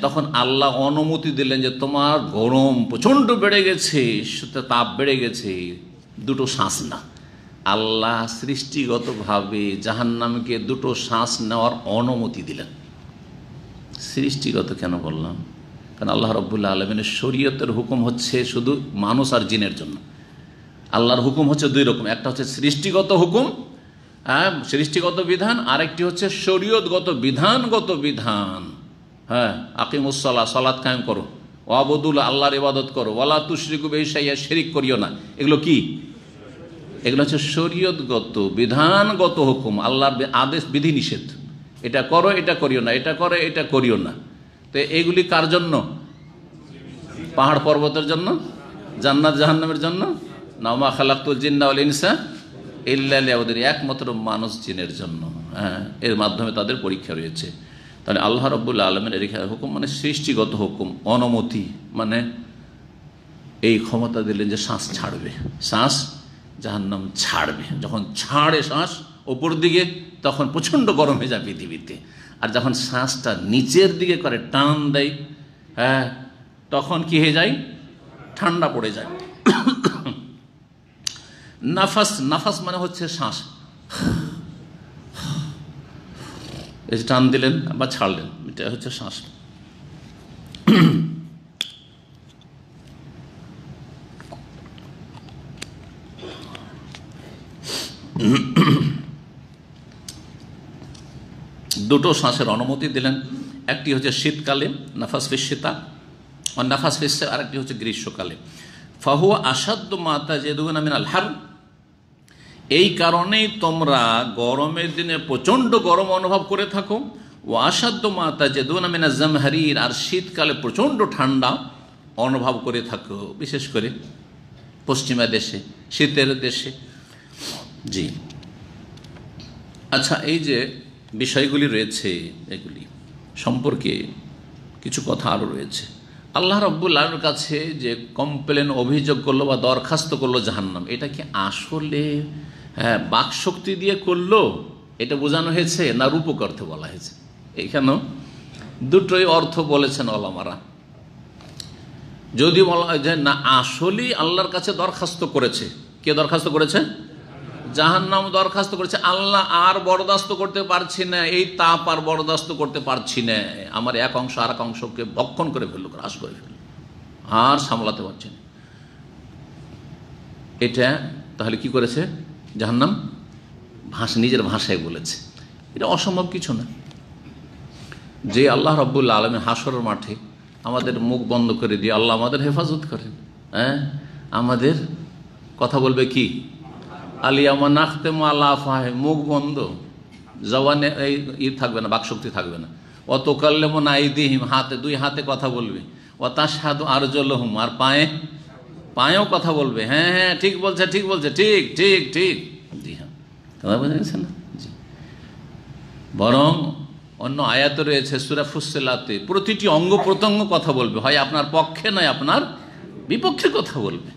তখন আল্লাহ অনুমতি দিলেন যে তোমার গরম প্রচণ্ড বেড়ে গেছে তাপ বেড়ে গেছে দুটো শ্বাস না আল্লাহ সৃষ্টিগতভাবে জাহান্নামকে দুটো শ্বাস নেওয়ার অনুমতি দিলেন সৃষ্টিগত কেন বললাম কারণ আল্লাহ রব্বুল্লা আলমিনের শরীয়তের হুকুম হচ্ছে শুধু মানুষ আর জিনের জন্য আল্লাহর হুকুম হচ্ছে দুই রকম একটা হচ্ছে সৃষ্টিগত হুকুম হ্যাঁ সৃষ্টিগত বিধান আরেকটি হচ্ছে শরীয়তগত বিধানগত বিধান হ্যাঁ আকিমুসলা সলাৎ কায়েম করো ওয়াবদুল আল্লাহর ইবাদত করো ওয়ালা তুশরিকু বেসাইয়া শিরিক করিও না এগুলো কি এগুলো হচ্ছে শরীয়তগত বিধানগত হুকুম আল্লাহর আদেশ বিধি নিষেধ এটা করো এটা করিও না এটা করো এটা করিও না তো এগুলি কার জন্য পাহাড় পর্বতের জন্য জান্নাত জাহান্নামের জন্য নামা খালাক্তুল জিন্নাউল ইনসা ইল্লাউদের একমাত্র মানুষ জিনের জন্য হ্যাঁ এর মাধ্যমে তাদের পরীক্ষা রয়েছে তাহলে আল্লাহ রব্বুল আলমের রেখা হুকুম মানে সৃষ্টিগত হুকুম অনুমতি মানে এই ক্ষমতা দিলেন যে শ্বাস ছাড়বে শ্বাস জাহান্নাম ছাড়বে যখন ছাড়ে শ্বাস ওপর দিকে তখন প্রচণ্ড গরম হয়ে যায় পৃথিবীতে আর যখন শ্বাসটা নিচের দিকে করে টান দেয় হ্যাঁ তখন কি হয়ে যায় ঠান্ডা পড়ে যায় নাফাস নাফাস মানে হচ্ছে শ্বাস এই টান দিলেন বা ছাড়লেন এটা হচ্ছে শ্বাস দুটো শ্বাসের অনুমতি দিলেন একটি হচ্ছে শীতকালে নাফাস ফিস নাফাস ফিস আরেকটি হচ্ছে গ্রীষ্মকালে ফাহু আসাদ্য মাতা যেদুগুন আমিন আল্লাহ এই কারণেই তোমরা গরমের দিনে প্রচণ্ড গরম অনুভব করে থাকো ও আসাদ্য মাতা যেদুগুন আমিন জামহারির আর শীতকালে প্রচণ্ড ঠান্ডা অনুভব করে থাকো বিশেষ করে পশ্চিমা দেশে শীতের দেশে জি আচ্ছা এই যে বিষয়গুলি রয়েছে এগুলি সম্পর্কে কিছু কথা আরও রয়েছে আল্লাহ রব্বুল্লাহর কাছে যে কমপ্লেন অভিযোগ করলো বা দরখাস্ত করলো জাহান্নাম এটা কি আসলে হ্যাঁ বাকশক্তি দিয়ে করলো এটা বোঝানো হয়েছে না রূপক অর্থে বলা হয়েছে এখানেও দুটোই অর্থ বলেছেন অলামারা যদি বলা হয় যে না আসলেই আল্লাহর কাছে দরখাস্ত করেছে কে দরখাস্ত করেছে জাহান নাম দরখাস্ত করেছে আল্লাহ আর বরদাস্ত করতে পারছি না এই তাপ আর বরদাস্ত করতে পারছি না আমার এক অংশ আর এক অংশকে ভক্ষণ করে ফেললো হ্রাস করে ফেললো আর সামলাতে পারছি না এটা তাহলে কি করেছে নাম ভাষা নিজের ভাষায় বলেছে এটা অসম্ভব কিছু না যে আল্লাহ রব্বুল্লা আলমী হাসরের মাঠে আমাদের মুখ বন্ধ করে দিয়ে আল্লাহ আমাদের হেফাজত করেন হ্যাঁ আমাদের কথা বলবে কি আলিয়ামা নাখতেমো আল্লাহ ফাহে মুখ বন্ধ জওয়ানে এই ই থাকবে না বাকশক্তি থাকবে না অত কাল্লেমো না দিহিম হাতে দুই হাতে কথা বলবে ও তার সাধু হুম আর পায়ে পায়েও কথা বলবে হ্যাঁ হ্যাঁ ঠিক বলছে ঠিক বলছে ঠিক ঠিক ঠিক জি হ্যাঁ কথা বোঝা গেছে না জি বরং অন্য আয়াত রয়েছে সুরা ফুসলাতে প্রতিটি অঙ্গ প্রত্যঙ্গ কথা বলবে হয় আপনার পক্ষে নয় আপনার বিপক্ষে কথা বলবে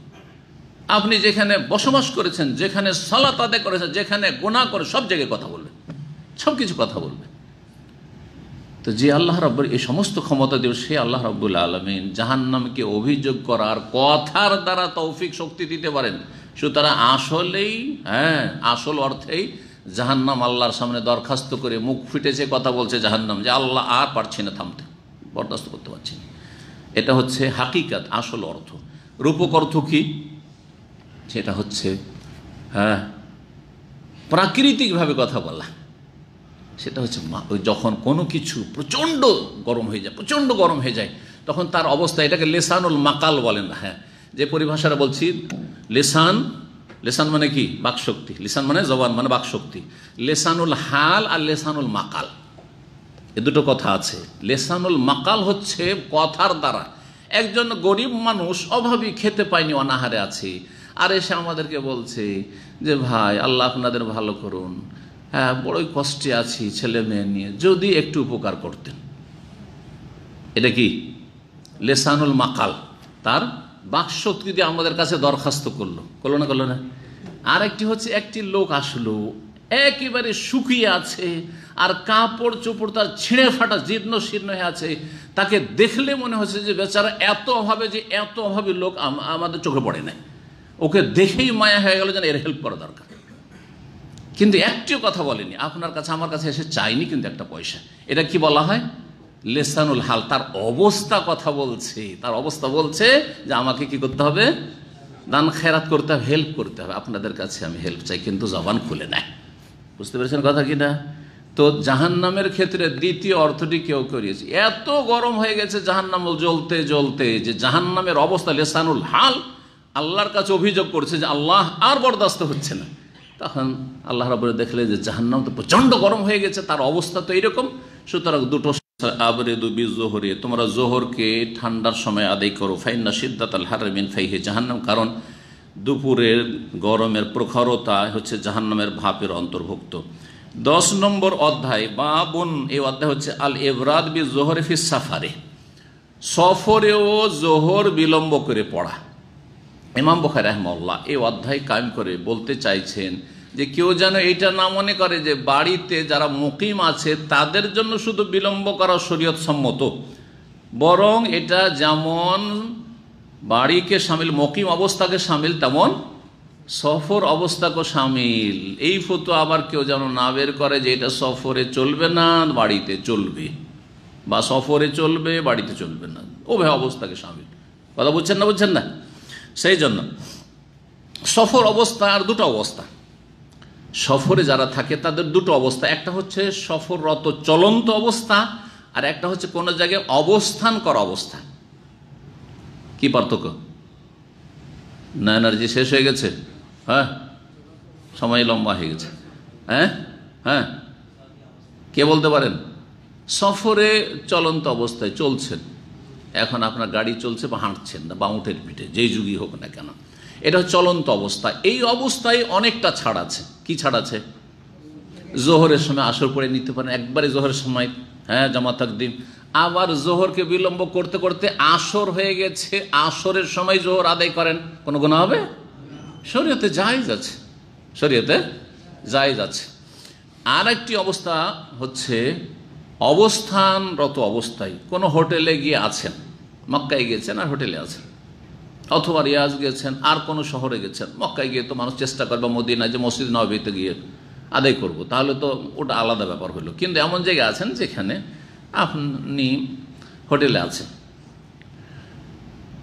আপনি যেখানে বসবাস করেছেন যেখানে সালা আদায় করেছেন যেখানে গোনা করে সব জায়গায় কথা বলবে সব কিছু কথা বলবে তো যে আল্লাহ রব্বর এই সমস্ত ক্ষমতা দেব সে আল্লাহ রব্বুল আলমিন জাহান্নামকে অভিযোগ করার কথার দ্বারা তৌফিক শক্তি দিতে পারেন সুতরাং আসলেই হ্যাঁ আসল অর্থেই জাহান্নাম আল্লাহর সামনে দরখাস্ত করে মুখ ফিটেছে কথা বলছে জাহান্নাম যে আল্লাহ আর পারছি না থামতে বরদাস্ত করতে পারছি না এটা হচ্ছে হাকিকাত আসল অর্থ রূপক অর্থ কী সেটা হচ্ছে হ্যাঁ প্রাকৃতিকভাবে কথা বলা সেটা হচ্ছে যখন কোনো কিছু প্রচণ্ড গরম হয়ে যায় প্রচণ্ড গরম হয়ে যায় তখন তার অবস্থা এটাকে লেসানুল মাকাল বলেন হ্যাঁ যে পরিভাষাটা বলছি লেসান লেসান মানে কি বাকশক্তি লেসান মানে জবান মানে বাকশক্তি লেসানুল হাল আর লেসানুল মাকাল এ দুটো কথা আছে লেসানুল মাকাল হচ্ছে কথার দ্বারা একজন গরিব মানুষ অভাবী খেতে পায়নি অনাহারে আছে আর এসে আমাদেরকে বলছে যে ভাই আল্লাহ আপনাদের ভালো করুন হ্যাঁ বড়ই কষ্টে আছি ছেলে মেয়ে নিয়ে যদি একটু উপকার করতেন এটা কি লেসানুল মাকাল তার বাক শক্তি আমাদের কাছে দরখাস্ত করলো করলো না করলো না আর একটি হচ্ছে একটি লোক আসলো একেবারে শুকিয়ে আছে আর কাপড় চোপড় তার ছিঁড়ে ফাটা জীর্ণ শীর্ণ হয়ে আছে তাকে দেখলে মনে হচ্ছে যে বেচারা এত অভাবে যে এত অভাবে লোক আমাদের চোখে পড়ে নাই ওকে দেখেই মায়া হয়ে গেল যেন এর হেল্প করা দরকার কিন্তু একটিও কথা বলেনি আপনার কাছে আমার কাছে এসে চাইনি কিন্তু একটা পয়সা এটা কি বলা হয় লেসানুল হাল তার অবস্থা কথা বলছে তার অবস্থা বলছে যে আমাকে কি করতে হবে দান খেরাত করতে হবে হেল্প করতে হবে আপনাদের কাছে আমি হেল্প চাই কিন্তু জবান খুলে নেয় বুঝতে পেরেছেন কথা কি না তো জাহান্নামের ক্ষেত্রে দ্বিতীয় অর্থটি কেউ করিয়েছে এত গরম হয়ে গেছে জাহান্নাম জ্বলতে জ্বলতে যে জাহান্নামের অবস্থা লেসানুল হাল আল্লাহর কাছে অভিযোগ করছে যে আল্লাহ আর বরদাস্ত হচ্ছে না তখন আল্লাহ রাবুল দেখলে যে জাহান্নাম তো প্রচণ্ড গরম হয়ে গেছে তার অবস্থা তো এইরকম সুতরাং দুটো আবরে দুবি জোহরে তোমরা জোহরকে ঠান্ডার সময় আদায় করো ফাইন্না সিদ্ধাত আল হারমিন ফাইহে জাহান্নাম কারণ দুপুরের গরমের প্রখরতা হচ্ছে জাহান্নামের ভাপের অন্তর্ভুক্ত দশ নম্বর অধ্যায় বা বোন এই অধ্যায় হচ্ছে আল এবরাদ বি জোহরে ফি সাফারে সফরেও জোহর বিলম্ব করে পড়া ইমাম বখার রহমল্লা এই অধ্যায় কায়েম করে বলতে চাইছেন যে কেউ যেন এটা না মনে করে যে বাড়িতে যারা মুকিম আছে তাদের জন্য শুধু বিলম্ব করা শরীয়ত সম্মত বরং এটা যেমন বাড়িকে সামিল মকিম অবস্থাকে সামিল তেমন সফর অবস্থাকে সামিল এই ফতো আবার কেউ যেন না বের করে যে এটা সফরে চলবে না বাড়িতে চলবে বা সফরে চলবে বাড়িতে চলবে না উভয় অবস্থাকে সামিল কথা বুঝছেন না বুঝছেন না সেই জন্য সফর অবস্থা আর দুটো অবস্থা সফরে যারা থাকে তাদের দুটো অবস্থা একটা হচ্ছে সফররত চলন্ত অবস্থা আর একটা হচ্ছে কোনো জায়গায় অবস্থান করা অবস্থা কি পার্থক্য না এনার্জি শেষ হয়ে গেছে হ্যাঁ সময় লম্বা হয়ে গেছে হ্যাঁ হ্যাঁ কে বলতে পারেন সফরে চলন্ত অবস্থায় চলছেন এখন আপনার গাড়ি চলছে বা হাঁটছেন না বা উঠের পিঠে যেই যুগই হোক না কেন এটা চলন্ত অবস্থা এই অবস্থায় অনেকটা ছাড় আছে কি ছাড় আছে জোহরের সময় আসর পরে নিতে পারেন একবারে জোহরের সময় হ্যাঁ জামা দিন আবার জোহরকে বিলম্ব করতে করতে আসর হয়ে গেছে আসরের সময় জোহর আদায় করেন কোনো গুণা হবে শরীয়তে যাই আছে শরীয়তে যাই আছে আর একটি অবস্থা হচ্ছে অবস্থানরত অবস্থায় কোনো হোটেলে গিয়ে আছেন মক্কায় গিয়েছেন আর হোটেলে আছেন অথবা রিয়াজ গেছেন আর কোনো শহরে গেছেন মক্কায় গিয়ে তো মানুষ চেষ্টা করবে মদিনা যে মসজিদ নবীতে গিয়ে আদায় করব তাহলে তো ওটা আলাদা ব্যাপার হলো কিন্তু এমন জায়গায় আছেন যেখানে আপনি হোটেলে আছেন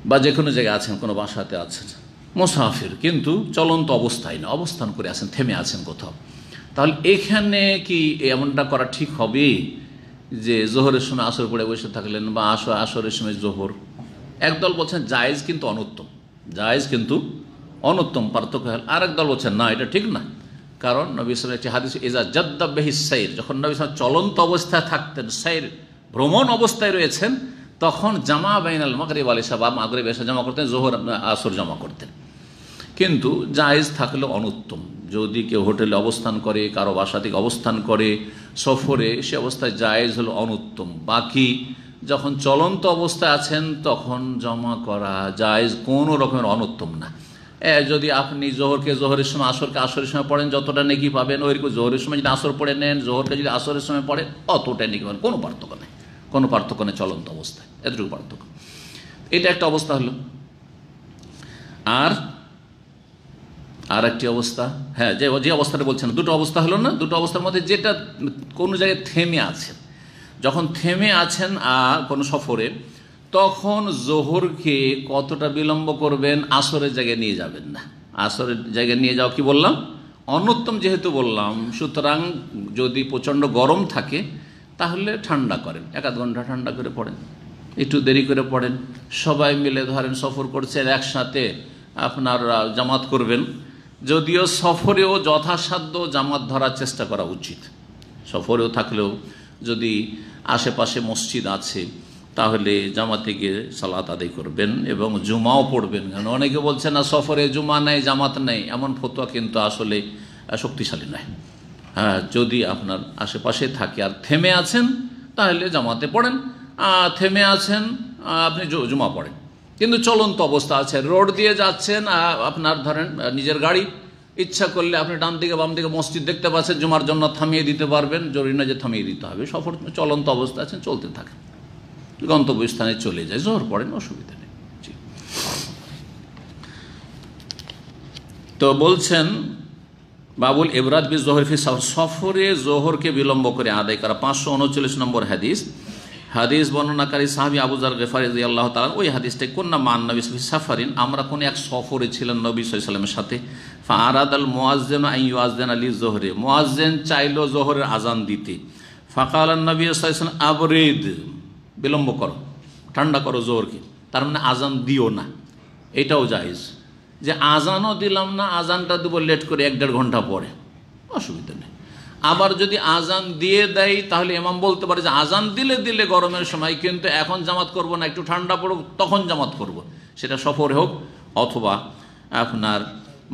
বা যে কোনো জায়গায় আছেন কোনো বাসাতে আছেন মোসাফির কিন্তু চলন্ত অবস্থায় না অবস্থান করে আছেন থেমে আছেন কোথাও তাহলে এখানে কি এমনটা করা ঠিক হবে যে জোহরের সময় আসর পড়ে বসে থাকলেন বা আসর আসরের সময় জোহর একদল বলছেন জায়েজ কিন্তু অনুত্তম জায়েজ কিন্তু অনুত্তম পার্থক্য হল আরেক দল বলছেন না এটা ঠিক না কারণ নবী ইসলাম একটি হাদিস এজা জদ্দাবেহি সাইর যখন নবী ইসলাম চলন্ত অবস্থায় থাকতেন সাইর ভ্রমণ অবস্থায় রয়েছেন তখন জামা বাইনাল মগরিব আলিসা বা মাগরিব এসা জমা করতেন জোহর আসর জমা করতেন কিন্তু জায়েজ থাকলে অনুত্তম যদি কেউ হোটেলে অবস্থান করে কারো বাসা থেকে অবস্থান করে সফরে সে অবস্থায় জায়েজ হলো অনুত্তম বাকি যখন চলন্ত অবস্থায় আছেন তখন জমা করা জায়েজ কোনো রকমের অনুত্তম না যদি আপনি জোহরকে জোহরের সময় আসরকে আসরের সময় পড়েন যতটা নেকি পাবেন ওইরকম জোহরের সময় যদি আসর পড়ে নেন জোহরকে যদি আসরের সময় পড়েন অতটা নেকি পাবেন কোনো পার্থক্য নেই কোনো পার্থক্য নেই চলন্ত অবস্থায় এতটুকু পার্থক্য এটা একটা অবস্থা হলো আর আর একটি অবস্থা হ্যাঁ যে যে অবস্থাটা বলছেন দুটো অবস্থা হলো না দুটো অবস্থার মধ্যে যেটা কোনো জায়গায় থেমে আছেন যখন থেমে আছেন আর কোনো সফরে তখন জোহরকে কতটা বিলম্ব করবেন আসরের জায়গায় নিয়ে যাবেন না আসরের জায়গায় নিয়ে যাওয়া কি বললাম অন্যতম যেহেতু বললাম সুতরাং যদি প্রচণ্ড গরম থাকে তাহলে ঠান্ডা করেন এক আধ ঘন্টা ঠান্ডা করে পড়েন একটু দেরি করে পড়েন সবাই মিলে ধরেন সফর করছেন একসাথে আপনার জামাত করবেন যদিও সফরেও যথাসাধ্য জামাত ধরার চেষ্টা করা উচিত সফরেও থাকলেও যদি আশেপাশে মসজিদ আছে তাহলে জামাতে গিয়ে সালাত আদায় করবেন এবং জুমাও পড়বেন কারণ অনেকে বলছে না সফরে জুমা নেই জামাত নেই এমন ফতোয়া কিন্তু আসলে শক্তিশালী নয় হ্যাঁ যদি আপনার আশেপাশে থাকে আর থেমে আছেন তাহলে জামাতে পড়েন থেমে আছেন আপনি জুমা পড়েন কিন্তু চলন্ত অবস্থা আছে রোড দিয়ে যাচ্ছেন আপনার ধরেন নিজের গাড়ি ইচ্ছা করলে আপনি ডান দিকে বাম দিকে মসজিদ দেখতে পাচ্ছেন জুমার জন্য থামিয়ে দিতে পারবেন জরুরি না যে থামিয়ে দিতে হবে সফর চলন্ত অবস্থা আছেন চলতে থাকেন গন্তব্যস্থানে চলে যায় জোর পড়েন অসুবিধা নেই তো বলছেন বাবুল এবরাত বি জোহর ফি সফরে জোহরকে বিলম্ব করে আদায় করা পাঁচশো উনচল্লিশ নম্বর হাদিস হাদিস বর্ণনাকারী সাহাবি আবুজার গেফারি আল্লাহ তালান ওই হাদিসটাই কন্যা মান নবী সাফারিন আমরা কোন এক সফরে ছিলেন নবী সাল্লামের সাথে ফারাদ আল মোয়াজ্জেন আইয়াজদেন আলী জোহরে মোয়াজ্জেন চাইল জোহরের আজান দিতে ফাঁকা আল নবী সাইসাল আবরিদ বিলম্ব করো ঠান্ডা করো জোহরকে তার মানে আজান দিও না এটাও জাহিজ যে আজানও দিলাম না আজানটা দেবো লেট করে এক দেড় ঘন্টা পরে অসুবিধা নেই আবার যদি আজান দিয়ে দেয় তাহলে এমাম বলতে পারে যে আজান দিলে দিলে গরমের সময় কিন্তু এখন জামাত করব না একটু ঠান্ডা পড়ুক তখন জামাত করব। সেটা সফরে হোক অথবা আপনার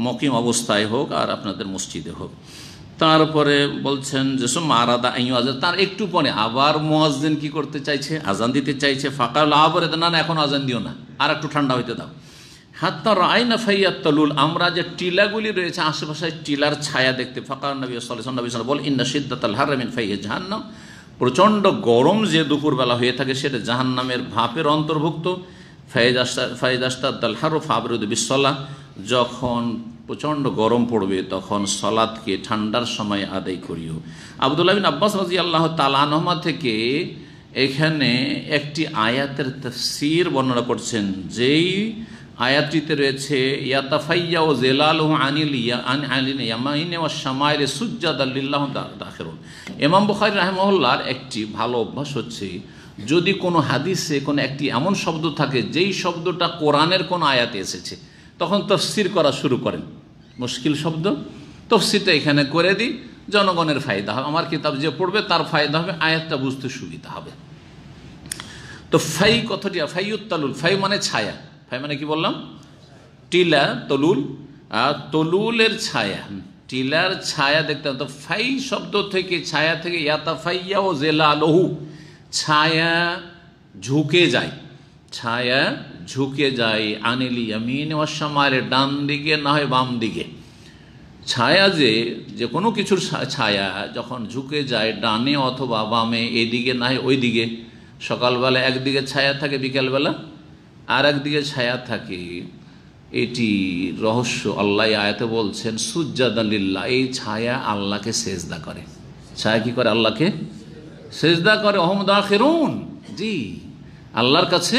মকিম অবস্থায় হোক আর আপনাদের মসজিদে হোক তারপরে বলছেন যে মারাদা আরাদা আজান তার একটু পরে আবার মোয়াজদিন কি করতে চাইছে আজান দিতে চাইছে ফাঁকা লাভ না এখন আজান দিও না আর একটু ঠান্ডা হইতে দাও হাত্তার ফাইয়া তলুল আমরা যে টিলাগুলি রয়েছে আশেপাশে টিলার ছায়া দেখতে ফাঁকা নবী সাল্লাম নবী সাল বল ইন্না আল হারামিন ফাইয়া জাহান্নাম প্রচণ্ড গরম যে দুপুরবেলা হয়ে থাকে সেটা জাহান্নামের ভাপের অন্তর্ভুক্ত ফায়েদাস্তা ফায়েদাস্তা দাল হারু ফাবরুদ বিশ্বলা যখন প্রচণ্ড গরম পড়বে তখন সলাদকে ঠান্ডার সময় আদায় করিও আবদুল্লাহ বিন আব্বাস রাজি আল্লাহ তালানহমা থেকে এখানে একটি আয়াতের তফসির বর্ণনা করছেন যেই আয়াতটিতে রয়েছে ইয়াতাফাইয়া ও জেলাল আনিল আনিল ইয়ামাইনে ও শামাইলে সুজাদ আল্লাহ দাখেরুন এমাম বুখারি রাহেমহল্লার একটি ভালো অভ্যাস হচ্ছে যদি কোনো হাদিসে কোনো একটি এমন শব্দ থাকে যেই শব্দটা কোরআনের কোন আয়াতে এসেছে তখন তফসির করা শুরু করেন মুশকিল শব্দ তফসিরটা এখানে করে দিই জনগণের ফায়দা হবে আমার কিতাব যে পড়বে তার ফায়দা হবে আয়াতটা বুঝতে সুবিধা হবে তো ফাই কথাটি ফাই উত্তালুল ফাই মানে ছায়া ছায়া মানে কি বললাম টিলা তলুল আর তলুলের ছায়া টিলার ছায়া দেখতাম তো ফাই শব্দ থেকে ছায়া থেকে ইয়াতাফাইয়া ও জেলা লহু ছায়া ঝুঁকে যায় ছায়া ঝুঁকে যায় আনিলি আমিন অসামারে ডান দিকে না হয় বাম দিকে ছায়া যে যে কোনো কিছুর ছায়া যখন ঝুঁকে যায় ডানে অথবা বামে এদিকে না হয় ওই দিকে সকালবেলা একদিকে ছায়া থাকে বিকালবেলা আর একদিকে ছায়া থাকে এটি রহস্য আল্লাহ আয়াতে বলছেন সুজ্জাদালিল্লা এই ছায়া আল্লাহকে সেজদা করে ছায়া কি করে আল্লাহকে সেজদা করে অহমদ আখেরুন জি আল্লাহর কাছে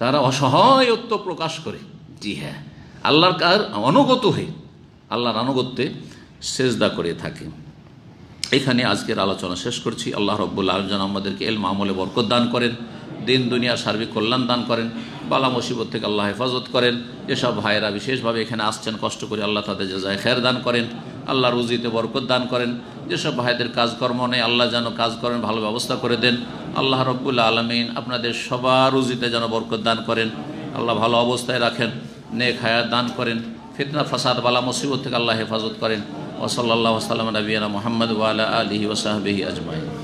তারা অসহায়ত্ব প্রকাশ করে জি হ্যাঁ আল্লাহর কার অনুগত হয়ে আল্লাহর আনুগত্যে সেজদা করে থাকে এখানে আজকের আলোচনা শেষ করছি আল্লাহ রব্বুল্লা আলম যেন আমাদেরকে এল মামলে বরকদান দান করেন দিন দুনিয়া সার্বিক কল্যাণ দান করেন বালা মুসিবত থেকে আল্লাহ হেফাজত করেন যেসব ভাইয়েরা বিশেষভাবে এখানে আসছেন কষ্ট করে আল্লাহ তাদের যায় খের দান করেন আল্লাহ রুজিতে বরকত দান করেন যেসব ভাইদের কাজকর্ম নেই আল্লাহ যেন কাজ করেন ভালো ব্যবস্থা করে দেন আল্লাহ রব্বুল আলমিন আপনাদের সবার রুজিতে যেন বরকত দান করেন আল্লাহ ভালো অবস্থায় রাখেন নেক হায়াত দান করেন ফিতনা ফাসাদ বালা মুসিবত থেকে আল্লাহ হেফাজত করেন ওসল্লা সাল্লাম নবীনা মোহাম্মদ ওয়ালা আলহি ওসাহাবিহি আজমাইন